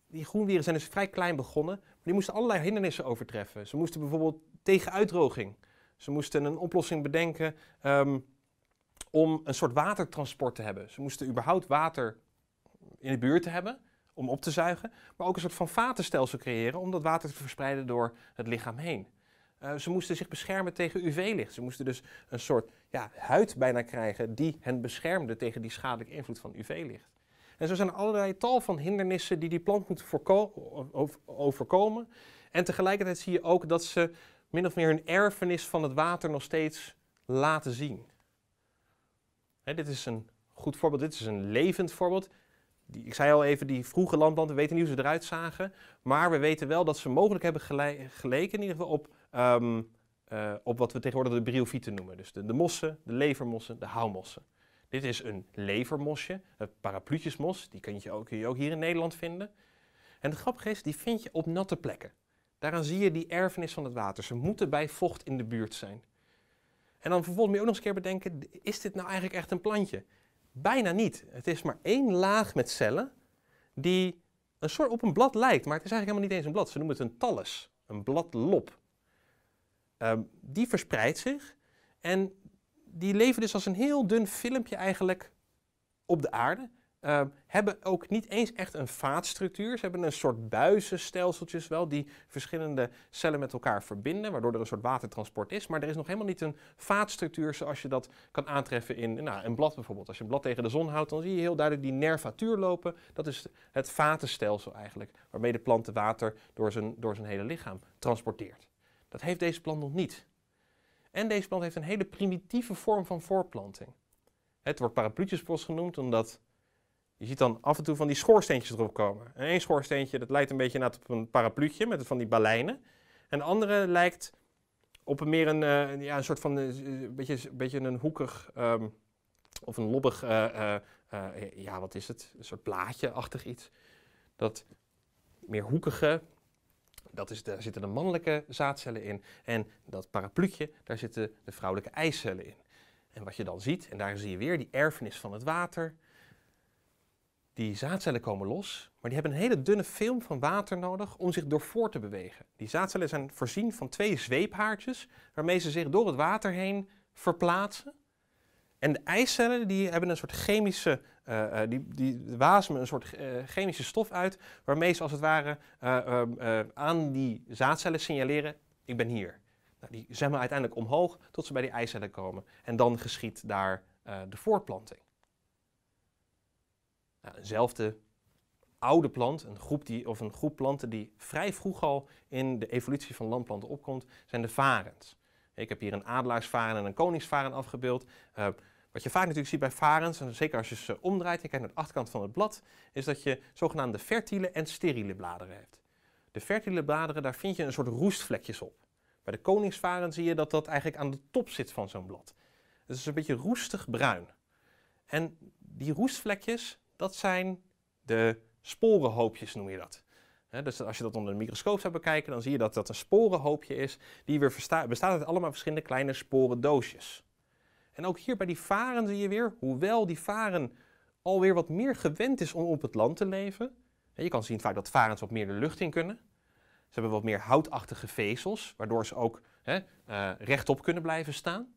Speaker 2: die groenwieren zijn dus vrij klein begonnen, maar die moesten allerlei hindernissen overtreffen. Ze moesten bijvoorbeeld tegen uitdroging. Ze moesten een oplossing bedenken ehm, om een soort watertransport te hebben. Ze moesten überhaupt water in de buurt te hebben om op te zuigen, maar ook een soort van vatenstelsel creëren om dat water te verspreiden door het lichaam heen. Eh, ze moesten zich beschermen tegen UV-licht. Ze moesten dus een soort ja, huid bijna krijgen die hen beschermde tegen die schadelijke invloed van UV-licht. En zo zijn er allerlei tal van hindernissen die die plant moet overkomen. En tegelijkertijd zie je ook dat ze min of meer hun erfenis van het water nog steeds laten zien. Hè, dit is een goed voorbeeld, dit is een levend voorbeeld ik zei al even, die vroege landplanten we weten niet hoe ze eruit zagen. Maar we weten wel dat ze mogelijk hebben geleken in ieder geval op, ehm, eh, op wat we tegenwoordig de briofieten noemen. Dus de, de, mossen, de levermossen, de houmossen. Dit is een levermosje, een parapluutjesmos. Die kun je, ook, ook hier in Nederland vinden. En het grappige is, die vind je op natte plekken. Daaraan zie je die erfenis van het water. Ze moeten bij vocht in de buurt zijn. En dan vervolgens moet je ook nog eens een keer bedenken, is dit nou eigenlijk echt een plantje? Bijna niet. Het is maar één laag met cellen die een soort op een blad lijkt, maar het is eigenlijk helemaal niet eens een blad. Ze noemen het een talus, een bladlop. Um, ehm, die verspreidt zich en die leven dus als een heel dun filmpje eigenlijk op de aarde uh, hebben ook niet eens echt een vaatstructuur. Ze hebben een soort buizenstelseltjes, wel die verschillende cellen met elkaar verbinden, waardoor er een soort watertransport is. Maar er is nog helemaal niet een vaatstructuur zoals je dat kan aantreffen in nou, een blad bijvoorbeeld. Als je een blad tegen de zon houdt, dan zie je heel duidelijk die nervatuur lopen. Dat is het vatenstelsel eigenlijk, waarmee de plant de water door zijn, door zijn hele lichaam transporteert. Dat heeft deze plant nog niet. En deze plant heeft een hele primitieve vorm van voorplanting. Het wordt parapluutjesbos genoemd omdat je ziet dan af en toe van die schoorsteentjes erop komen. En één schoorsteentje dat lijkt een beetje naar een parapluutje met van die baleinen. En de andere lijkt op een meer een, eh, ja, een soort van uh, beetje, beetje een hoekig ehm, of een lobbig, ja wat is het, een soort blaadje-achtig iets. Dat meer hoekige, dat is, daar zitten de mannelijke zaadcellen in. En dat parapluutje, daar zitten de vrouwelijke eicellen in. En wat je dan ziet, en daar zie je weer die erfenis van het water die zaadcellen komen los, maar die hebben een hele dunne film van water nodig om zich door te bewegen. Die zaadcellen zijn voorzien van twee zweephaartjes waarmee ze zich door het water heen verplaatsen. En de eicellen die hebben een soort chemische, eh, eh, die, die wasemen een soort eh, chemische stof uit, waarmee ze als het ware aan die zaadcellen signaleren, ik ben hier. Nou, die zwemmen uiteindelijk omhoog tot ze bij die eicellen komen. En dan geschiet daar de voortplanting eenzelfde oude plant, een groep, die, of een groep planten die vrij vroeg al in de evolutie van landplanten opkomt, zijn de varens. Ik heb hier een adelaarsvaren en een koningsvaren afgebeeld. Eh, wat je vaak natuurlijk ziet bij varens, en zeker als je ze omdraait en kijkt naar de achterkant van het blad, is dat je zogenaamde fertile en steriele bladeren hebt. De fertile bladeren, daar vind je een soort roestvlekjes op. Bij de koningsvaren zie je dat dat eigenlijk aan de top zit van zo'n blad. Het is een beetje roestig bruin. En die roestvlekjes, dat zijn de sporenhoopjes, noem je dat. dus als je dat onder een microscoop zou bekijken, dan zie je dat dat een sporenhoopje is. Die weer bestaat uit allemaal verschillende kleine sporendoosjes. En ook hier bij die varen zie je weer, hoewel die varen alweer wat meer gewend is om op het land te leven. je kan zien vaak dat varens wat meer de lucht in kunnen. Ze hebben wat meer houtachtige vezels, waardoor ze ook he, uh, rechtop kunnen blijven staan.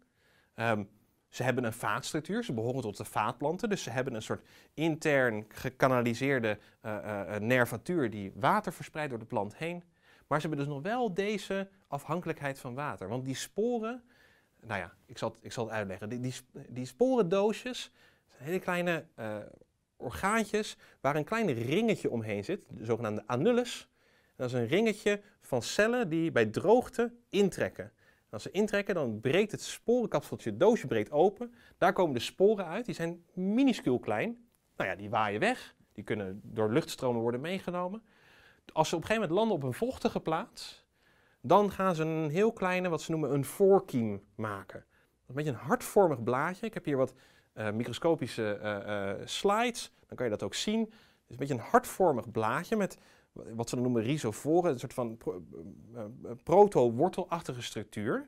Speaker 2: Ehm, ze hebben een vaatstructuur, ze behoren tot de vaatplanten, dus ze hebben een soort intern gekanaliseerde eh, eh, eh, nervatuur die water verspreidt door de plant heen. Maar ze hebben dus nog wel deze afhankelijkheid van water, want die sporen, nou ja, ik zal het, ik zal het uitleggen, die, die, die sporendoosjes zijn hele kleine uh, orgaantjes waar een klein ringetje omheen zit, de zogenaamde annulus, Dat is een ringetje van cellen die bij droogte intrekken als ze intrekken, dan breekt het sporenkapseltje, het doosje breed open. Daar komen de sporen uit, die zijn minuscuul klein. Nou ja, die waaien weg. Die kunnen door luchtstromen worden meegenomen. Als ze op een gegeven moment landen op een vochtige plaats, dan gaan ze een heel kleine, wat ze noemen een voorkiem maken. Een beetje een hartvormig blaadje. Ik heb hier wat eh, microscopische eh, eh, slides, dan kan je dat ook zien. Het is een beetje een hartvormig blaadje met wat ze noemen rizoforen, een soort van eh, eh, proto-wortelachtige structuur.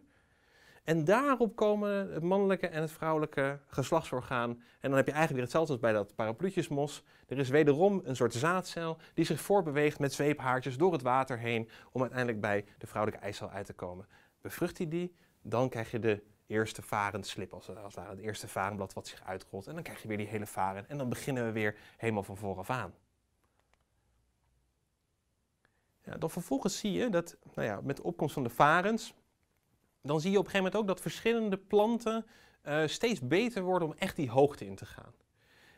Speaker 2: En daarop komen het mannelijke en het vrouwelijke geslachtsorgaan. En dan heb je eigenlijk weer hetzelfde als bij dat parapluutjesmos. Er is wederom een soort zaadcel die zich voorbeweegt met zweephaartjes door het water heen om uiteindelijk bij de vrouwelijke eicel uit te komen. Bevrucht hij die, dan krijg je de eerste varenslip, als als het het eerste varenblad wat zich uitrolt. En dan krijg je weer die hele varen en dan beginnen we weer helemaal van vooraf aan. Ja, dan vervolgens zie je dat nou ja, met de opkomst van de varens, dan zie je op een gegeven moment ook dat verschillende planten eh, steeds beter worden om echt die hoogte in te gaan.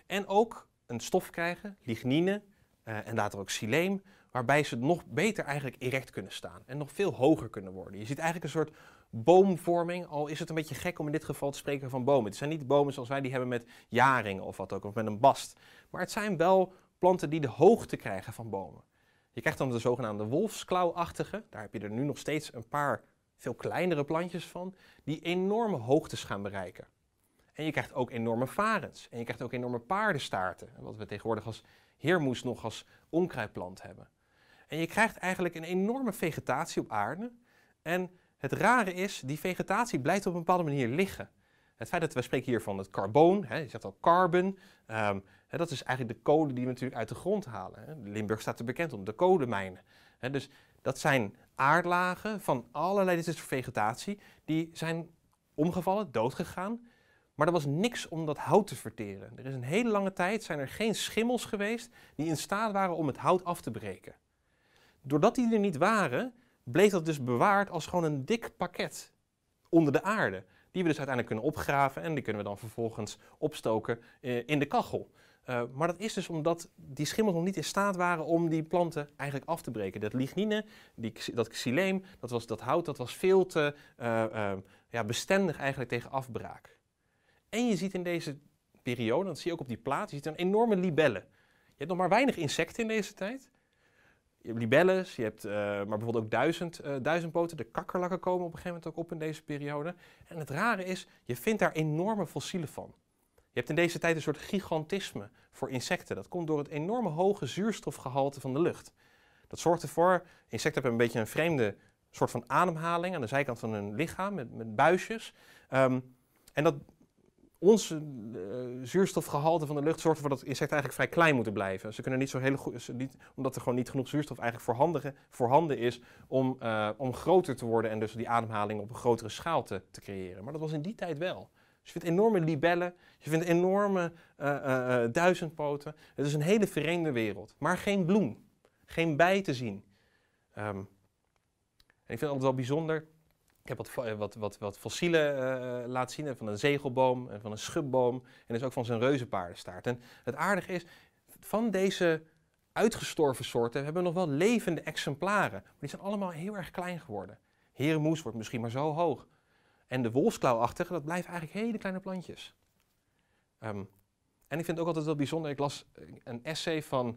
Speaker 2: En ook een stof krijgen, lignine eh, en later ook xyleem, waarbij ze nog beter eigenlijk erect kunnen staan en nog veel hoger kunnen worden. Je ziet eigenlijk een soort boomvorming, al is het een beetje gek om in dit geval te spreken van bomen. Het zijn niet bomen zoals wij die hebben met jaringen of wat ook, of met een bast. Maar het zijn wel planten die de hoogte krijgen van bomen. Je krijgt dan de zogenaamde wolfsklauwachtige. Daar heb je er nu nog steeds een paar veel kleinere plantjes van, die enorme hoogtes gaan bereiken. En je krijgt ook enorme varens. En je krijgt ook enorme paardenstaarten, wat we tegenwoordig als heermoes nog als onkruidplant hebben. En je krijgt eigenlijk een enorme vegetatie op aarde. En het rare is, die vegetatie blijft op een bepaalde manier liggen. Het feit dat we spreken hier van het carboon, hè, je zegt al carbon, ehm, dat is eigenlijk de kolen die we natuurlijk uit de grond halen. Limburg staat er bekend om, de kolenmijnen. dus dat zijn aardlagen van allerlei dit vegetatie die zijn omgevallen, doodgegaan. Maar er was niks om dat hout te verteren. Er is een hele lange tijd zijn er geen schimmels geweest die in staat waren om het hout af te breken. Doordat die er niet waren, bleef dat dus bewaard als gewoon een dik pakket onder de aarde. Die we dus uiteindelijk kunnen opgraven en die kunnen we dan vervolgens opstoken eh, in de kachel. Eh, maar dat is dus omdat die schimmels nog niet in staat waren om die planten eigenlijk af te breken. Dat lignine, die, dat xyleem, dat, was, dat hout, dat was veel te eh, ehm, ja, bestendig eigenlijk tegen afbraak. En je ziet in deze periode, dat zie je ook op die plaat, je ziet een enorme libellen. Je hebt nog maar weinig insecten in deze tijd. Je hebt libelles, je hebt eh, maar bijvoorbeeld ook duizend, duizendpoten. De kakkerlakken komen op een gegeven moment ook op in deze periode. En het rare is, je vindt daar enorme fossielen van. Je hebt in deze tijd een soort gigantisme voor insecten. Dat komt door het enorme hoge zuurstofgehalte van de lucht. Dat zorgt ervoor, insecten hebben een beetje een vreemde soort van ademhaling aan de zijkant van hun lichaam met, met buisjes. Ehm, en dat ons eh, zuurstofgehalte van de lucht zorgt ervoor dat insecten eigenlijk vrij klein moeten blijven. Ze kunnen niet zo heel goed, niet, omdat er gewoon niet genoeg zuurstof eigenlijk voorhanden, voorhanden is om, eh, om groter te worden en dus die ademhaling op een grotere schaal te creëren. Maar dat was in die tijd wel je vindt enorme libellen, je vindt enorme eh, eh, eh, duizendpoten. Het is een hele vreemde wereld, maar geen bloem, geen bij te zien. Ehm, en ik vind het altijd wel bijzonder. Ik heb wat, wat, wat, wat fossielen laten zien van een zegelboom en van een schubboom en dus ook van zijn reuzenpaardenstaart. En het aardige is, van deze uitgestorven soorten hebben we nog wel levende exemplaren, maar die zijn allemaal heel erg klein geworden. Herenmoes wordt misschien maar zo hoog. En de wolfsklauwachtige, dat blijven eigenlijk hele kleine plantjes. Ehm, en ik vind het ook altijd wel bijzonder, ik las een essay van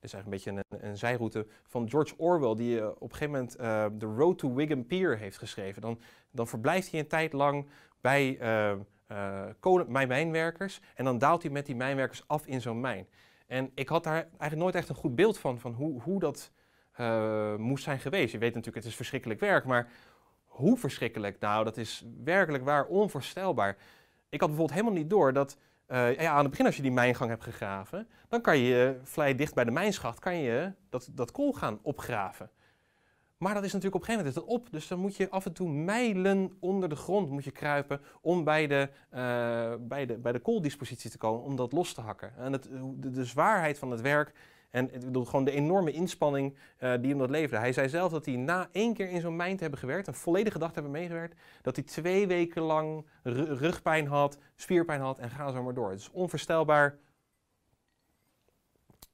Speaker 2: dit is eigenlijk een beetje een, een, zijroute van George Orwell, die eh, op een gegeven moment uh, The Road to Wigan Pier heeft geschreven. Dan, dan verblijft hij een tijd lang bij mijn eh, mijnwerkers en dan daalt hij met die mijnwerkers af in zo'n mijn. En ik had daar eigenlijk nooit echt een goed beeld van, van hoe, hoe dat moest zijn geweest. Je weet natuurlijk, het is verschrikkelijk werk, maar hoe verschrikkelijk? Nou, dat is werkelijk waar onvoorstelbaar. Ik had bijvoorbeeld helemaal niet door dat eh, ja, aan het begin als je die mijngang hebt gegraven, dan kan je eh, vrij dicht bij de mijnschacht kan je eh, dat, dat kool gaan opgraven. Maar dat is natuurlijk op een gegeven moment op, dus dan moet je af en toe mijlen onder de grond moet je kruipen om bij de, bij de, bij de kooldispositie te komen, om dat los te hakken. En het, de zwaarheid van het werk en ik bedoel, gewoon de enorme inspanning eh, die hem dat leverde. Hij zei zelf dat hij na één keer in zo'n mijn te hebben gewerkt, een volledige dag te hebben meegewerkt, dat hij twee weken lang rugpijn had, spierpijn had en ga zo maar door. Het is onvoorstelbaar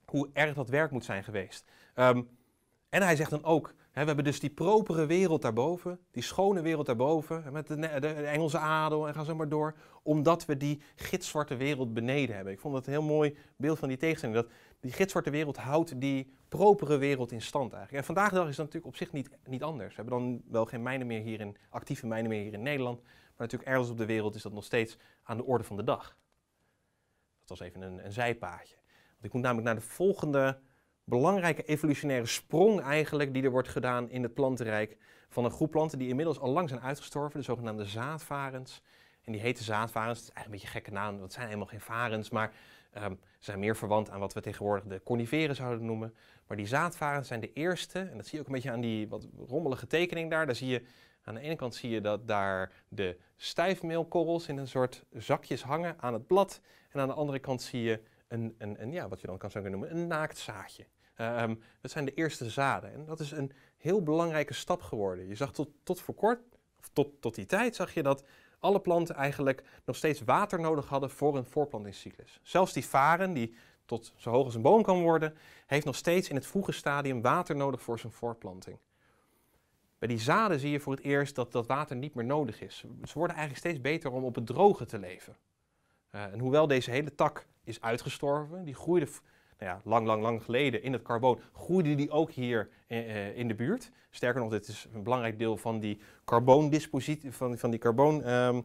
Speaker 2: hoe erg dat werk moet zijn geweest. Ehm, en hij zegt dan ook, hè, we hebben dus die propere wereld daarboven, die schone wereld daarboven, met de, Engelse adel en ga zo maar door, omdat we die gitzwarte wereld beneden hebben. Ik vond dat een heel mooi beeld van die tegenstelling. Dat, die gitzwarte wereld houdt die propere wereld in stand eigenlijk. En vandaag de dag is dat natuurlijk op zich niet, niet anders. We hebben dan wel geen mijnen meer hier in, actieve mijnen meer hier in Nederland. Maar natuurlijk ergens op de wereld is dat nog steeds aan de orde van de dag. Dat was even een, een zijpaadje. Want ik moet namelijk naar de volgende belangrijke evolutionaire sprong eigenlijk die er wordt gedaan in het plantenrijk van een groep planten die inmiddels al lang zijn uitgestorven, de zogenaamde zaadvarens. En die hete zaadvarens, dat is eigenlijk een beetje een gekke naam, Dat zijn helemaal geen varens, maar Ehm, zijn meer verwant aan wat we tegenwoordig de coniferen zouden noemen. Maar die zaadvaren zijn de eerste, en dat zie je ook een beetje aan die wat rommelige tekening daar. Daar zie je aan de ene kant zie je dat daar de stijfmeelkorrels in een soort zakjes hangen aan het blad. En aan de andere kant zie je een, een, een ja, wat je dan kan zo noemen, een naakt ehm, dat zijn de eerste zaden. En dat is een heel belangrijke stap geworden. Je zag tot, tot voor kort, of tot, tot die tijd, zag je dat alle planten eigenlijk nog steeds water nodig hadden voor hun voorplantingscyclus. Zelfs die varen, die tot zo hoog als een boom kan worden, heeft nog steeds in het vroege stadium water nodig voor zijn voortplanting. Bij die zaden zie je voor het eerst dat dat water niet meer nodig is. Ze worden eigenlijk steeds beter om op het droge te leven. Eh, en hoewel deze hele tak is uitgestorven, die groeide ja, lang, lang, lang geleden in het karboon groeiden die ook hier eh, eh, in de buurt. Sterker nog, dit is een belangrijk deel van die carboondispositie, van, van die carbon ehm,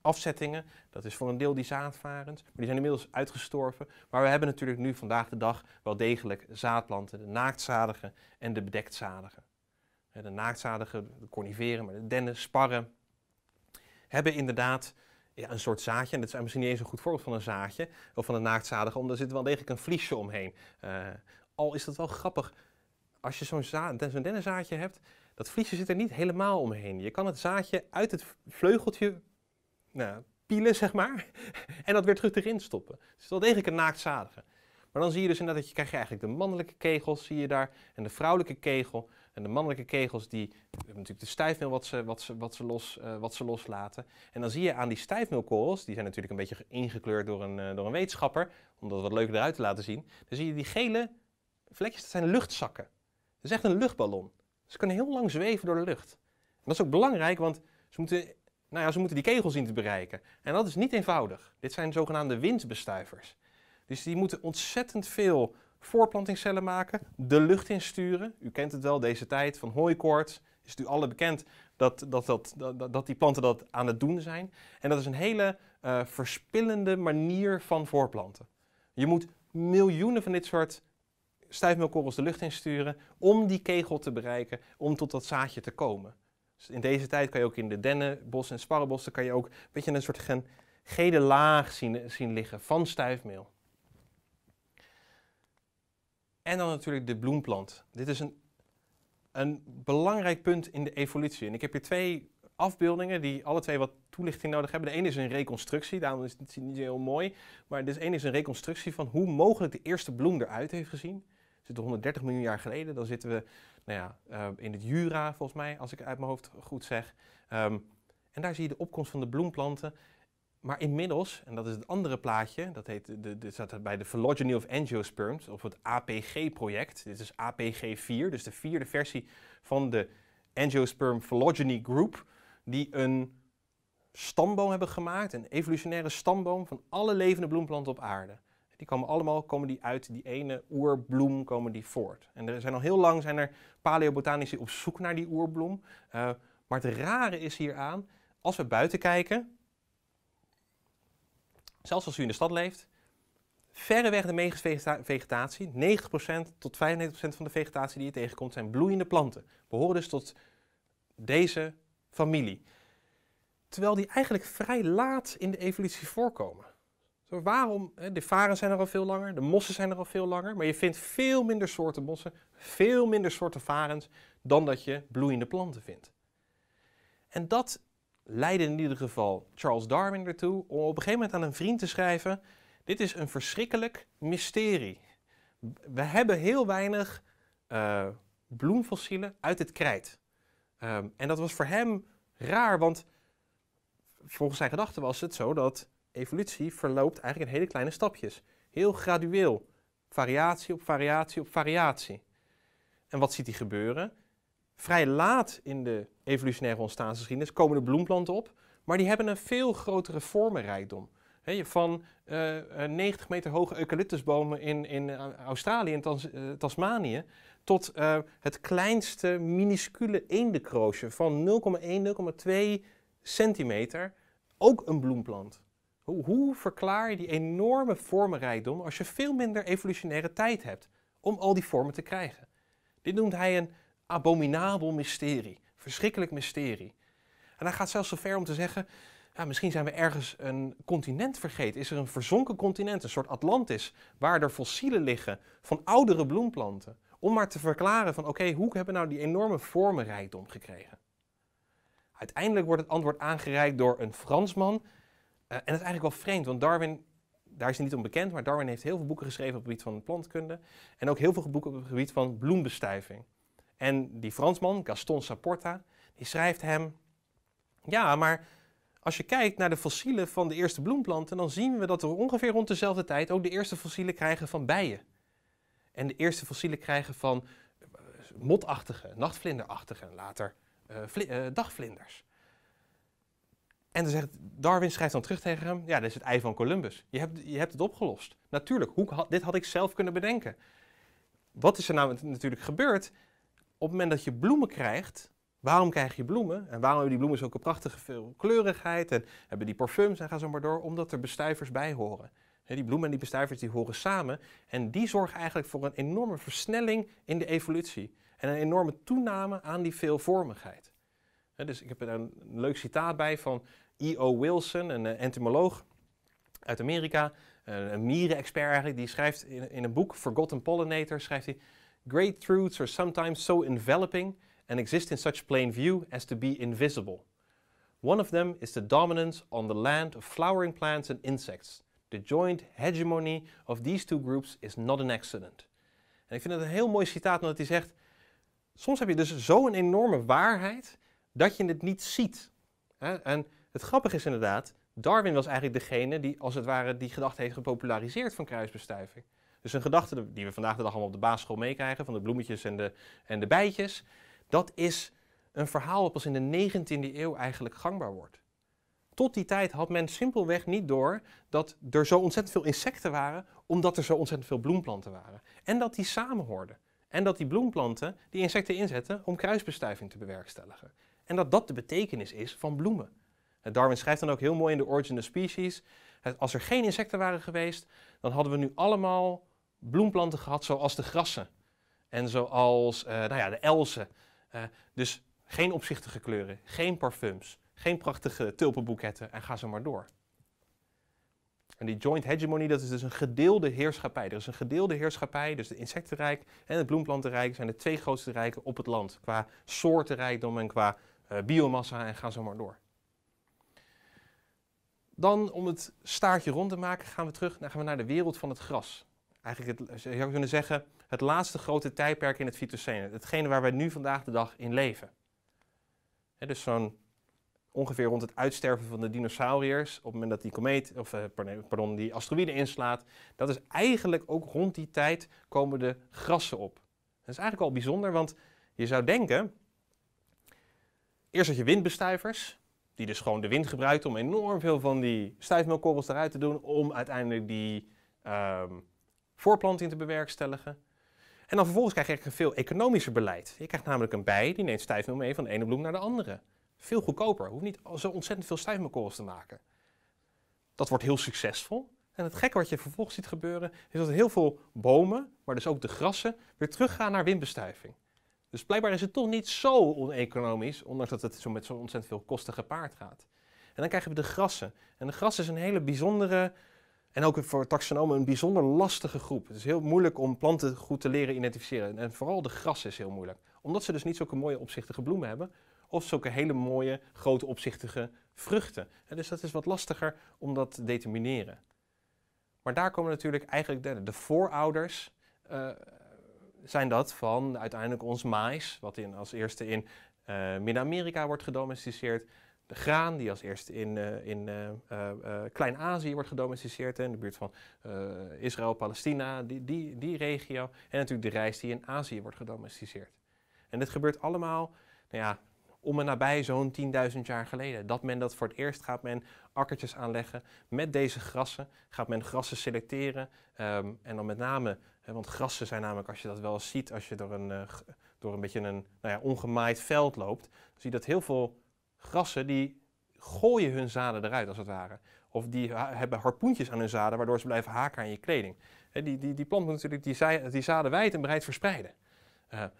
Speaker 2: afzettingen. Dat is voor een deel die zaadvarend, maar die zijn inmiddels uitgestorven. Maar we hebben natuurlijk nu vandaag de dag wel degelijk zaadplanten, de naaktzadige en de bedektzadige. De naaktzadige, de coniferen, maar de dennen, sparren, hebben inderdaad ja, een soort zaadje. En dat is misschien niet eens een goed voorbeeld van een zaadje of van een naaktzadige, omdat er zit wel degelijk een vliesje omheen. Uh, al is dat wel grappig, als je zo'n zo dennenzaadje hebt, dat vliesje zit er niet helemaal omheen. Je kan het zaadje uit het vleugeltje nou, pielen, zeg maar, en dat weer terug erin stoppen. Dus het is wel degelijk een naaktzadige. Maar dan zie je dus inderdaad dat je krijg je eigenlijk de mannelijke kegel, zie je daar, en de vrouwelijke kegel. En de mannelijke kegels die hebben natuurlijk de stijfmeel wat ze, wat ze, wat ze, los, eh, wat ze loslaten. En dan zie je aan die stijfmeelkorrels, die zijn natuurlijk een beetje ingekleurd door een, eh, door een wetenschapper, om dat wat leuker eruit te laten zien. Dan zie je die gele vlekjes, dat zijn luchtzakken. Dat is echt een luchtballon. Ze kunnen heel lang zweven door de lucht. dat is ook belangrijk, want ze moeten, nou ja, ze moeten die kegel zien te bereiken. En dat is niet eenvoudig. Dit zijn zogenaamde windbestuivers. Dus die moeten ontzettend veel voorplantingscellen maken, de lucht insturen. U kent het wel, deze tijd van hooikoorts. Is het u alle bekend dat, dat, dat, dat, die planten dat aan het doen zijn? En dat is een hele uh, verspillende manier van voorplanten. Je moet miljoenen van dit soort stuifmeelkorrels de lucht insturen om die kegel te bereiken, om tot dat zaadje te komen. Dus in deze tijd kan je ook in de dennenbossen en sparrenbossen kan je ook een beetje een soort gele laag zien, zien liggen van stuifmeel. En dan natuurlijk de bloemplant. Dit is een, een belangrijk punt in de evolutie. En ik heb hier twee afbeeldingen die alle twee wat toelichting nodig hebben. De ene is een reconstructie, daarom is het niet heel mooi. Maar de ene is een reconstructie van hoe mogelijk de eerste bloem eruit heeft gezien. We zitten 130 miljoen jaar geleden. Dan zitten we nou ja, eh, in het Jura, volgens mij, als ik uit mijn hoofd goed zeg. Ehm, en daar zie je de opkomst van de bloemplanten. Maar inmiddels, en dat is het andere plaatje, dat heet de, dit staat bij de Phylogeny of Angiosperms, of het APG-project. Dit is APG4, dus de vierde versie van de Angiosperm Phylogeny Group, die een stamboom hebben gemaakt, een evolutionaire stamboom van alle levende bloemplanten op aarde. Die komen allemaal komen die uit die ene oerbloem komen die voort. En er zijn al heel lang zijn er paleobotanici op zoek naar die oerbloem. Eh, maar het rare is hieraan, als we buiten kijken, zelfs als u in de stad leeft, verreweg de meeste vegetatie, 90% tot 95% van de vegetatie die je tegenkomt, zijn bloeiende planten. Behoren dus tot deze familie. Terwijl die eigenlijk vrij laat in de evolutie voorkomen. Zo waarom, de varen zijn er al veel langer, de mossen zijn er al veel langer, maar je vindt veel minder soorten mossen, veel minder soorten varens dan dat je bloeiende planten vindt. En dat leidde in ieder geval Charles Darwin ertoe om op een gegeven moment aan een vriend te schrijven: Dit is een verschrikkelijk mysterie. We hebben heel weinig eh, bloemfossielen uit het krijt. Ehm, en dat was voor hem raar, want volgens zijn gedachten was het zo dat evolutie verloopt eigenlijk in hele kleine stapjes. Heel gradueel. Variatie op variatie op variatie. En wat ziet hij gebeuren? Vrij laat in de evolutionaire ontstaansgeschiedenis, komen de bloemplanten op. Maar die hebben een veel grotere vormenrijkdom. van 90 eh, eh, meter hoge eucalyptusbomen in, in eh, Australië en Tasmanië tot het kleinste minuscule eendekroosje van 0,1, 0,2 centimeter, ook een bloemplant. Hoe, hoe verklaar je die enorme vormenrijkdom als je veel minder evolutionaire tijd hebt om al die vormen te krijgen? Dit noemt hij een abominabel mysterie. Verschrikkelijk mysterie. En dan gaat zelfs zo ver om te zeggen, ja, misschien zijn we ergens een continent vergeten. Is er een verzonken continent, een soort Atlantis, waar er fossielen liggen van oudere bloemplanten? Om maar te verklaren van oké, hoe hebben we nou die enorme vormenrijkdom gekregen? Uiteindelijk wordt het antwoord aangereikt door een Fransman. Eh, en dat is eigenlijk wel vreemd, want Darwin, daar is hij niet onbekend, maar Darwin heeft heel veel boeken geschreven op het gebied van plantkunde. En ook heel veel boeken op het gebied van bloembestuiving. En die Fransman, Gaston Saporta, die schrijft hem: Ja, maar als je kijkt naar de fossielen van de eerste bloemplanten, dan zien we dat we ongeveer rond dezelfde tijd ook de eerste fossielen krijgen van bijen. En de eerste fossielen krijgen van eh, motachtige, nachtvlinderachtige en later eh, eh, dagvlinders. En dan zegt Darwin schrijft dan terug tegen hem: Ja, dit is het ei van Columbus. Je hebt, je hebt het opgelost. Natuurlijk, hoe, dit had ik zelf kunnen bedenken. Wat is er nou natuurlijk gebeurd? op het moment dat je bloemen krijgt, waarom krijg je bloemen? En waarom hebben die bloemen zo'n prachtige veelkleurigheid kleurigheid? En hebben die parfums en ga zo maar door? Omdat er bestuivers bij horen. Die bloemen en die bestuivers die horen samen. En die zorgen eigenlijk voor een enorme versnelling in de evolutie. En een enorme toename aan die veelvormigheid. Dus ik heb er een leuk citaat bij van E.O. Wilson, een eh, entomoloog uit Amerika. Eh, een mierenexpert eigenlijk. Die schrijft in een boek, Forgotten Pollinators, schrijft hij... Great truths are sometimes so enveloping and exist in such plain view as to be invisible. One of them is the dominance on the land of flowering plants and insects. The joint hegemony of these two groups is not an accident. En ik vind het een heel mooi citaat omdat hij zegt, soms heb je dus zo'n enorme waarheid dat je het niet ziet. En het grappige is inderdaad, Darwin was eigenlijk degene die als het ware die gedachte heeft gepopulariseerd van kruisbestuiving. Dus een gedachte die we vandaag de dag allemaal op de basisschool meekrijgen, van de bloemetjes en de, en de bijtjes, dat is een verhaal dat pas in de 19e eeuw eigenlijk gangbaar wordt. Tot die tijd had men simpelweg niet door dat er zo ontzettend veel insecten waren, omdat er zo ontzettend veel bloemplanten waren. En dat die samenhoorden. En dat die bloemplanten die insecten inzetten om kruisbestuiving te bewerkstelligen. En dat dat de betekenis is van bloemen. Darwin schrijft dan ook heel mooi in The Origin of Species. Als er geen insecten waren geweest, dan hadden we nu allemaal bloemplanten gehad zoals de grassen en zoals eh, nou ja, de elzen. Eh, dus geen opzichtige kleuren, geen parfums, geen prachtige tulpenboeketten en ga zo maar door. En die joint hegemony, dat is dus een gedeelde heerschappij. Er is een gedeelde heerschappij, dus de insectenrijk en het bloemplantenrijk zijn de twee grootste rijken op het land. Qua soortenrijkdom en qua eh, biomassa en ga zo maar door. Dan, om het staartje rond te maken, gaan we terug gaan we naar de wereld van het gras eigenlijk, het, zou ik kunnen zeggen, het laatste grote tijdperk in het Fytocene. Hetgene waar wij nu vandaag de dag in leven. dus zo'n ongeveer rond het uitsterven van de dinosauriërs, op het moment dat die komeet, of eh, pardon, die asteroïde inslaat, dat is eigenlijk ook rond die tijd komen de grassen op. Dat is eigenlijk al bijzonder, want je zou denken, eerst had je windbestuivers, die dus gewoon de wind gebruikt om enorm veel van die stuifmeelkorrels eruit te doen, om uiteindelijk die ehm, voorplanting te bewerkstelligen. En dan vervolgens krijg je eigenlijk een veel economischer beleid. Je krijgt namelijk een bij, die neemt stuifmeel mee van de ene bloem naar de andere. Veel goedkoper, hoeft niet zo ontzettend veel stuifmeelkorrels te maken. Dat wordt heel succesvol. En het gekke wat je vervolgens ziet gebeuren, is dat heel veel bomen, maar dus ook de grassen, weer teruggaan naar windbestuiving. Dus blijkbaar is het toch niet zo oneconomisch, ondanks dat het zo met zo ontzettend veel kosten gepaard gaat. En dan krijgen we de grassen. En de grassen is een hele bijzondere en ook voor taxonomen een bijzonder lastige groep. Het is heel moeilijk om planten goed te leren identificeren. En vooral de gras is heel moeilijk. Omdat ze dus niet zulke mooie opzichtige bloemen hebben. Of zulke hele mooie, grote opzichtige vruchten. dus dat is wat lastiger om dat te determineren. Maar daar komen natuurlijk eigenlijk de, de voorouders. Eh, zijn dat van uiteindelijk ons maïs, wat in, als eerste in eh, Midden-Amerika wordt gedomesticeerd de graan, die als eerste in, eh, in eh, eh, Klein-Azië wordt gedomesticeerd, in de buurt van Israël, Palestina, die, die, die regio. En natuurlijk de rijst die in Azië wordt gedomesticeerd. En dit gebeurt allemaal, nou ja, om en nabij zo'n 10.000 jaar geleden. Dat men dat voor het eerst gaat men akkertjes aanleggen met deze grassen. Gaat men grassen selecteren ehm, en dan met name, hè, want grassen zijn namelijk, als je dat wel ziet, als je door een, door een beetje een nou ja, ongemaaid veld loopt, zie je dat heel veel grassen die gooien hun zaden eruit, als het ware. Of die hebben harpoentjes aan hun zaden, waardoor ze blijven haken aan je kleding. die, die, die plant moet natuurlijk die, zaden, die zaden wijd en breed verspreiden. Eh, maar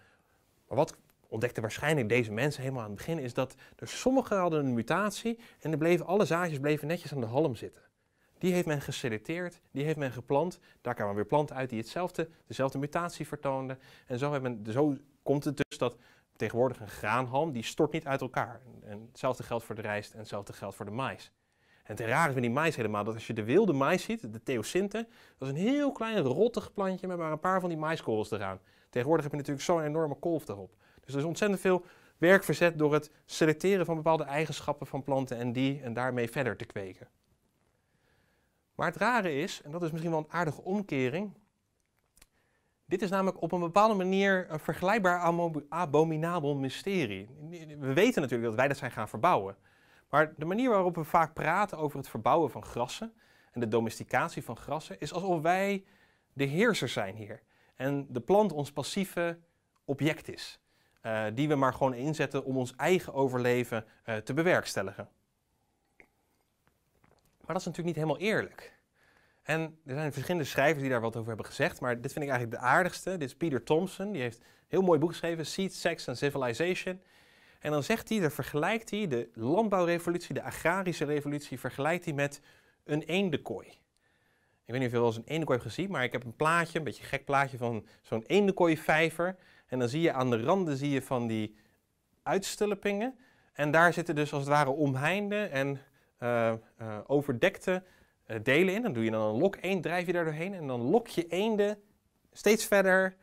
Speaker 2: wat ontdekten waarschijnlijk deze mensen helemaal aan het begin, is dat er sommigen hadden een mutatie en bleven, alle zaadjes bleven netjes aan de halm zitten. Die heeft men geselecteerd, die heeft men geplant. Daar kwamen weer planten uit die hetzelfde, dezelfde mutatie vertoonden. En zo, hebben, zo komt het dus dat tegenwoordig een graanhalm, die stort niet uit elkaar. En hetzelfde geldt voor de rijst en hetzelfde geldt voor de maïs. En het rare is die maïs helemaal dat als je de wilde maïs ziet, de theosinte, dat is een heel klein rottig plantje met maar een paar van die maiskorrels eraan. Tegenwoordig heb je natuurlijk zo'n enorme kolf daarop. Dus er is ontzettend veel werk verzet door het selecteren van bepaalde eigenschappen van planten en die en daarmee verder te kweken. Maar het rare is, en dat is misschien wel een aardige omkering, dit is namelijk op een bepaalde manier een vergelijkbaar abominabel mysterie. We weten natuurlijk dat wij dat zijn gaan verbouwen. Maar de manier waarop we vaak praten over het verbouwen van grassen en de domesticatie van grassen, is alsof wij de heerser zijn hier. En de plant ons passieve object is. Eh, die we maar gewoon inzetten om ons eigen overleven eh, te bewerkstelligen. Maar dat is natuurlijk niet helemaal eerlijk. En er zijn verschillende schrijvers die daar wat over hebben gezegd, maar dit vind ik eigenlijk de aardigste. Dit is Peter Thompson, die heeft een heel mooi boek geschreven, Seed, Sex and Civilization. En dan zegt hij, dan vergelijkt hij de landbouwrevolutie, de agrarische revolutie, vergelijkt hij met een eendekooi. Ik weet niet of je wel eens een eendekooi hebt gezien, maar ik heb een plaatje, een beetje gek plaatje van zo'n vijver. En dan zie je aan de randen zie je van die uitstulpingen. En daar zitten dus als het ware omheinde en eh, eh, overdekte eh, delen in. Dan doe je dan een lok 1, drijf je daar doorheen en dan lok je eenden steeds verder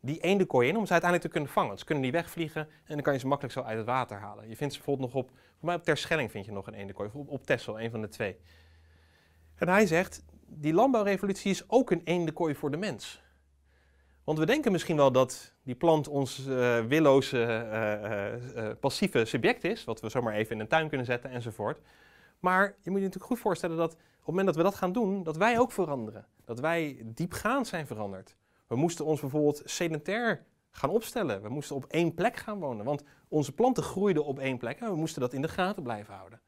Speaker 2: die eendenkooi in om ze uiteindelijk te kunnen vangen. Want dus ze kunnen niet wegvliegen en dan kan je ze makkelijk zo uit het water halen. Je vindt ze bijvoorbeeld nog op, voor mij op Terschelling vind je nog een eendenkooi, of op, op Texel, een van de twee. En hij zegt, die landbouwrevolutie is ook een eendenkooi voor de mens. Want we denken misschien wel dat die plant ons uh, willoze, eh, passieve subject is, wat we zomaar even in een tuin kunnen zetten enzovoort. Maar je moet je natuurlijk goed voorstellen dat op het moment dat we dat gaan doen, dat wij ook veranderen. Dat wij diepgaand zijn veranderd. We moesten ons bijvoorbeeld sedentair gaan opstellen. We moesten op één plek gaan wonen, want onze planten groeiden op één plek en we moesten dat in de gaten blijven houden.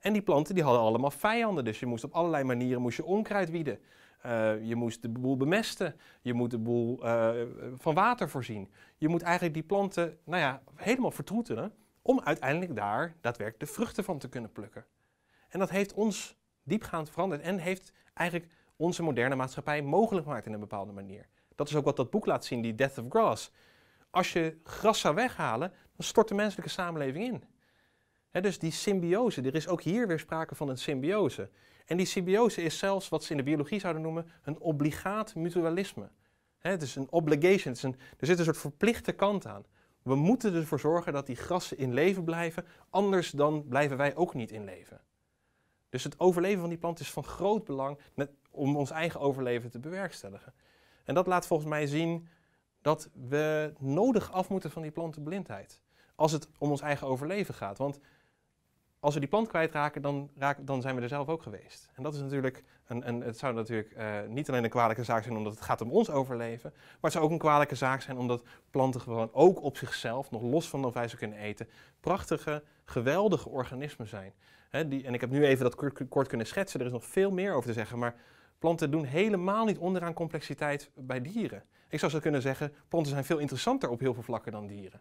Speaker 2: En die planten die hadden allemaal vijanden, dus je moest op allerlei manieren moest je onkruid wieden. Eh, je moest de boel bemesten, je moet de boel eh, van water voorzien. Je moet eigenlijk die planten nou ja, helemaal vertroetelen om uiteindelijk daar daadwerkelijk de vruchten van te kunnen plukken. En dat heeft ons diepgaand veranderd en heeft eigenlijk onze moderne maatschappij mogelijk gemaakt in een bepaalde manier. Dat is ook wat dat boek laat zien, die Death of Grass. Als je gras zou weghalen, dan stort de menselijke samenleving in. dus die symbiose, er is ook hier weer sprake van een symbiose. En die symbiose is zelfs wat ze in de biologie zouden noemen een obligaat mutualisme. het is een obligation, is een, er zit een soort verplichte kant aan. We moeten ervoor zorgen dat die grassen in leven blijven, anders dan blijven wij ook niet in leven. Dus het overleven van die plant is van groot belang om ons eigen overleven te bewerkstelligen. En dat laat volgens mij zien dat we nodig af moeten van die plantenblindheid. Als het om ons eigen overleven gaat. Want als we die plant kwijtraken, dan, dan zijn we er zelf ook geweest. En dat is natuurlijk, een, een het zou natuurlijk eh, niet alleen een kwalijke zaak zijn omdat het gaat om ons overleven, maar het zou ook een kwalijke zaak zijn omdat planten gewoon ook op zichzelf, nog los van of wij ze kunnen eten, prachtige, geweldige organismen zijn. Hè, die, en ik heb nu even dat kort kunnen schetsen, er is nog veel meer over te zeggen, maar planten doen helemaal niet onderaan complexiteit bij dieren. Ik zou zo kunnen zeggen, planten zijn veel interessanter op heel veel vlakken dan dieren.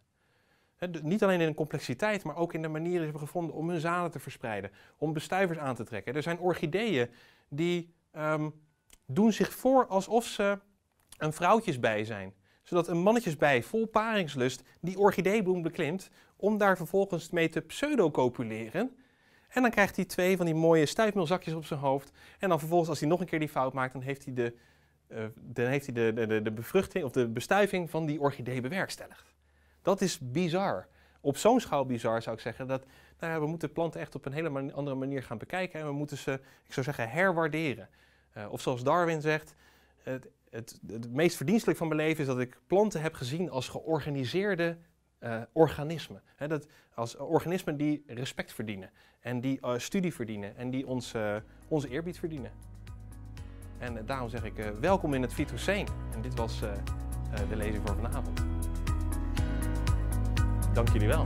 Speaker 2: niet alleen in de complexiteit, maar ook in de manieren die ze hebben gevonden om hun zaden te verspreiden, om bestuivers aan te trekken. Er zijn orchideeën die ehm, doen zich voor alsof ze een vrouwtjesbij zijn. Zodat een mannetjesbij vol paringslust die orchideebloem beklimt, om daar vervolgens mee te pseudocopuleren. En dan krijgt hij twee van die mooie stuifmeelzakjes op zijn hoofd. En dan vervolgens, als hij nog een keer die fout maakt, dan heeft hij de, eh, dan heeft hij de, de, de, bevruchting of de bestuiving van die orchidee bewerkstelligd. Dat is bizar. Op zo'n schaal bizar zou ik zeggen dat nou ja, we moeten planten echt op een hele andere manier gaan bekijken. En we moeten ze, ik zou zeggen, herwaarderen. Eh, of zoals Darwin zegt, het, het, het meest verdienstelijk van mijn leven is dat ik planten heb gezien als georganiseerde eh, organismen. dat, als organismen die respect verdienen en die eh, studie verdienen en die ons, eh, eerbied verdienen. En daarom zeg ik welkom in het Vitoceen. En dit was de lezing voor vanavond. Dank jullie wel.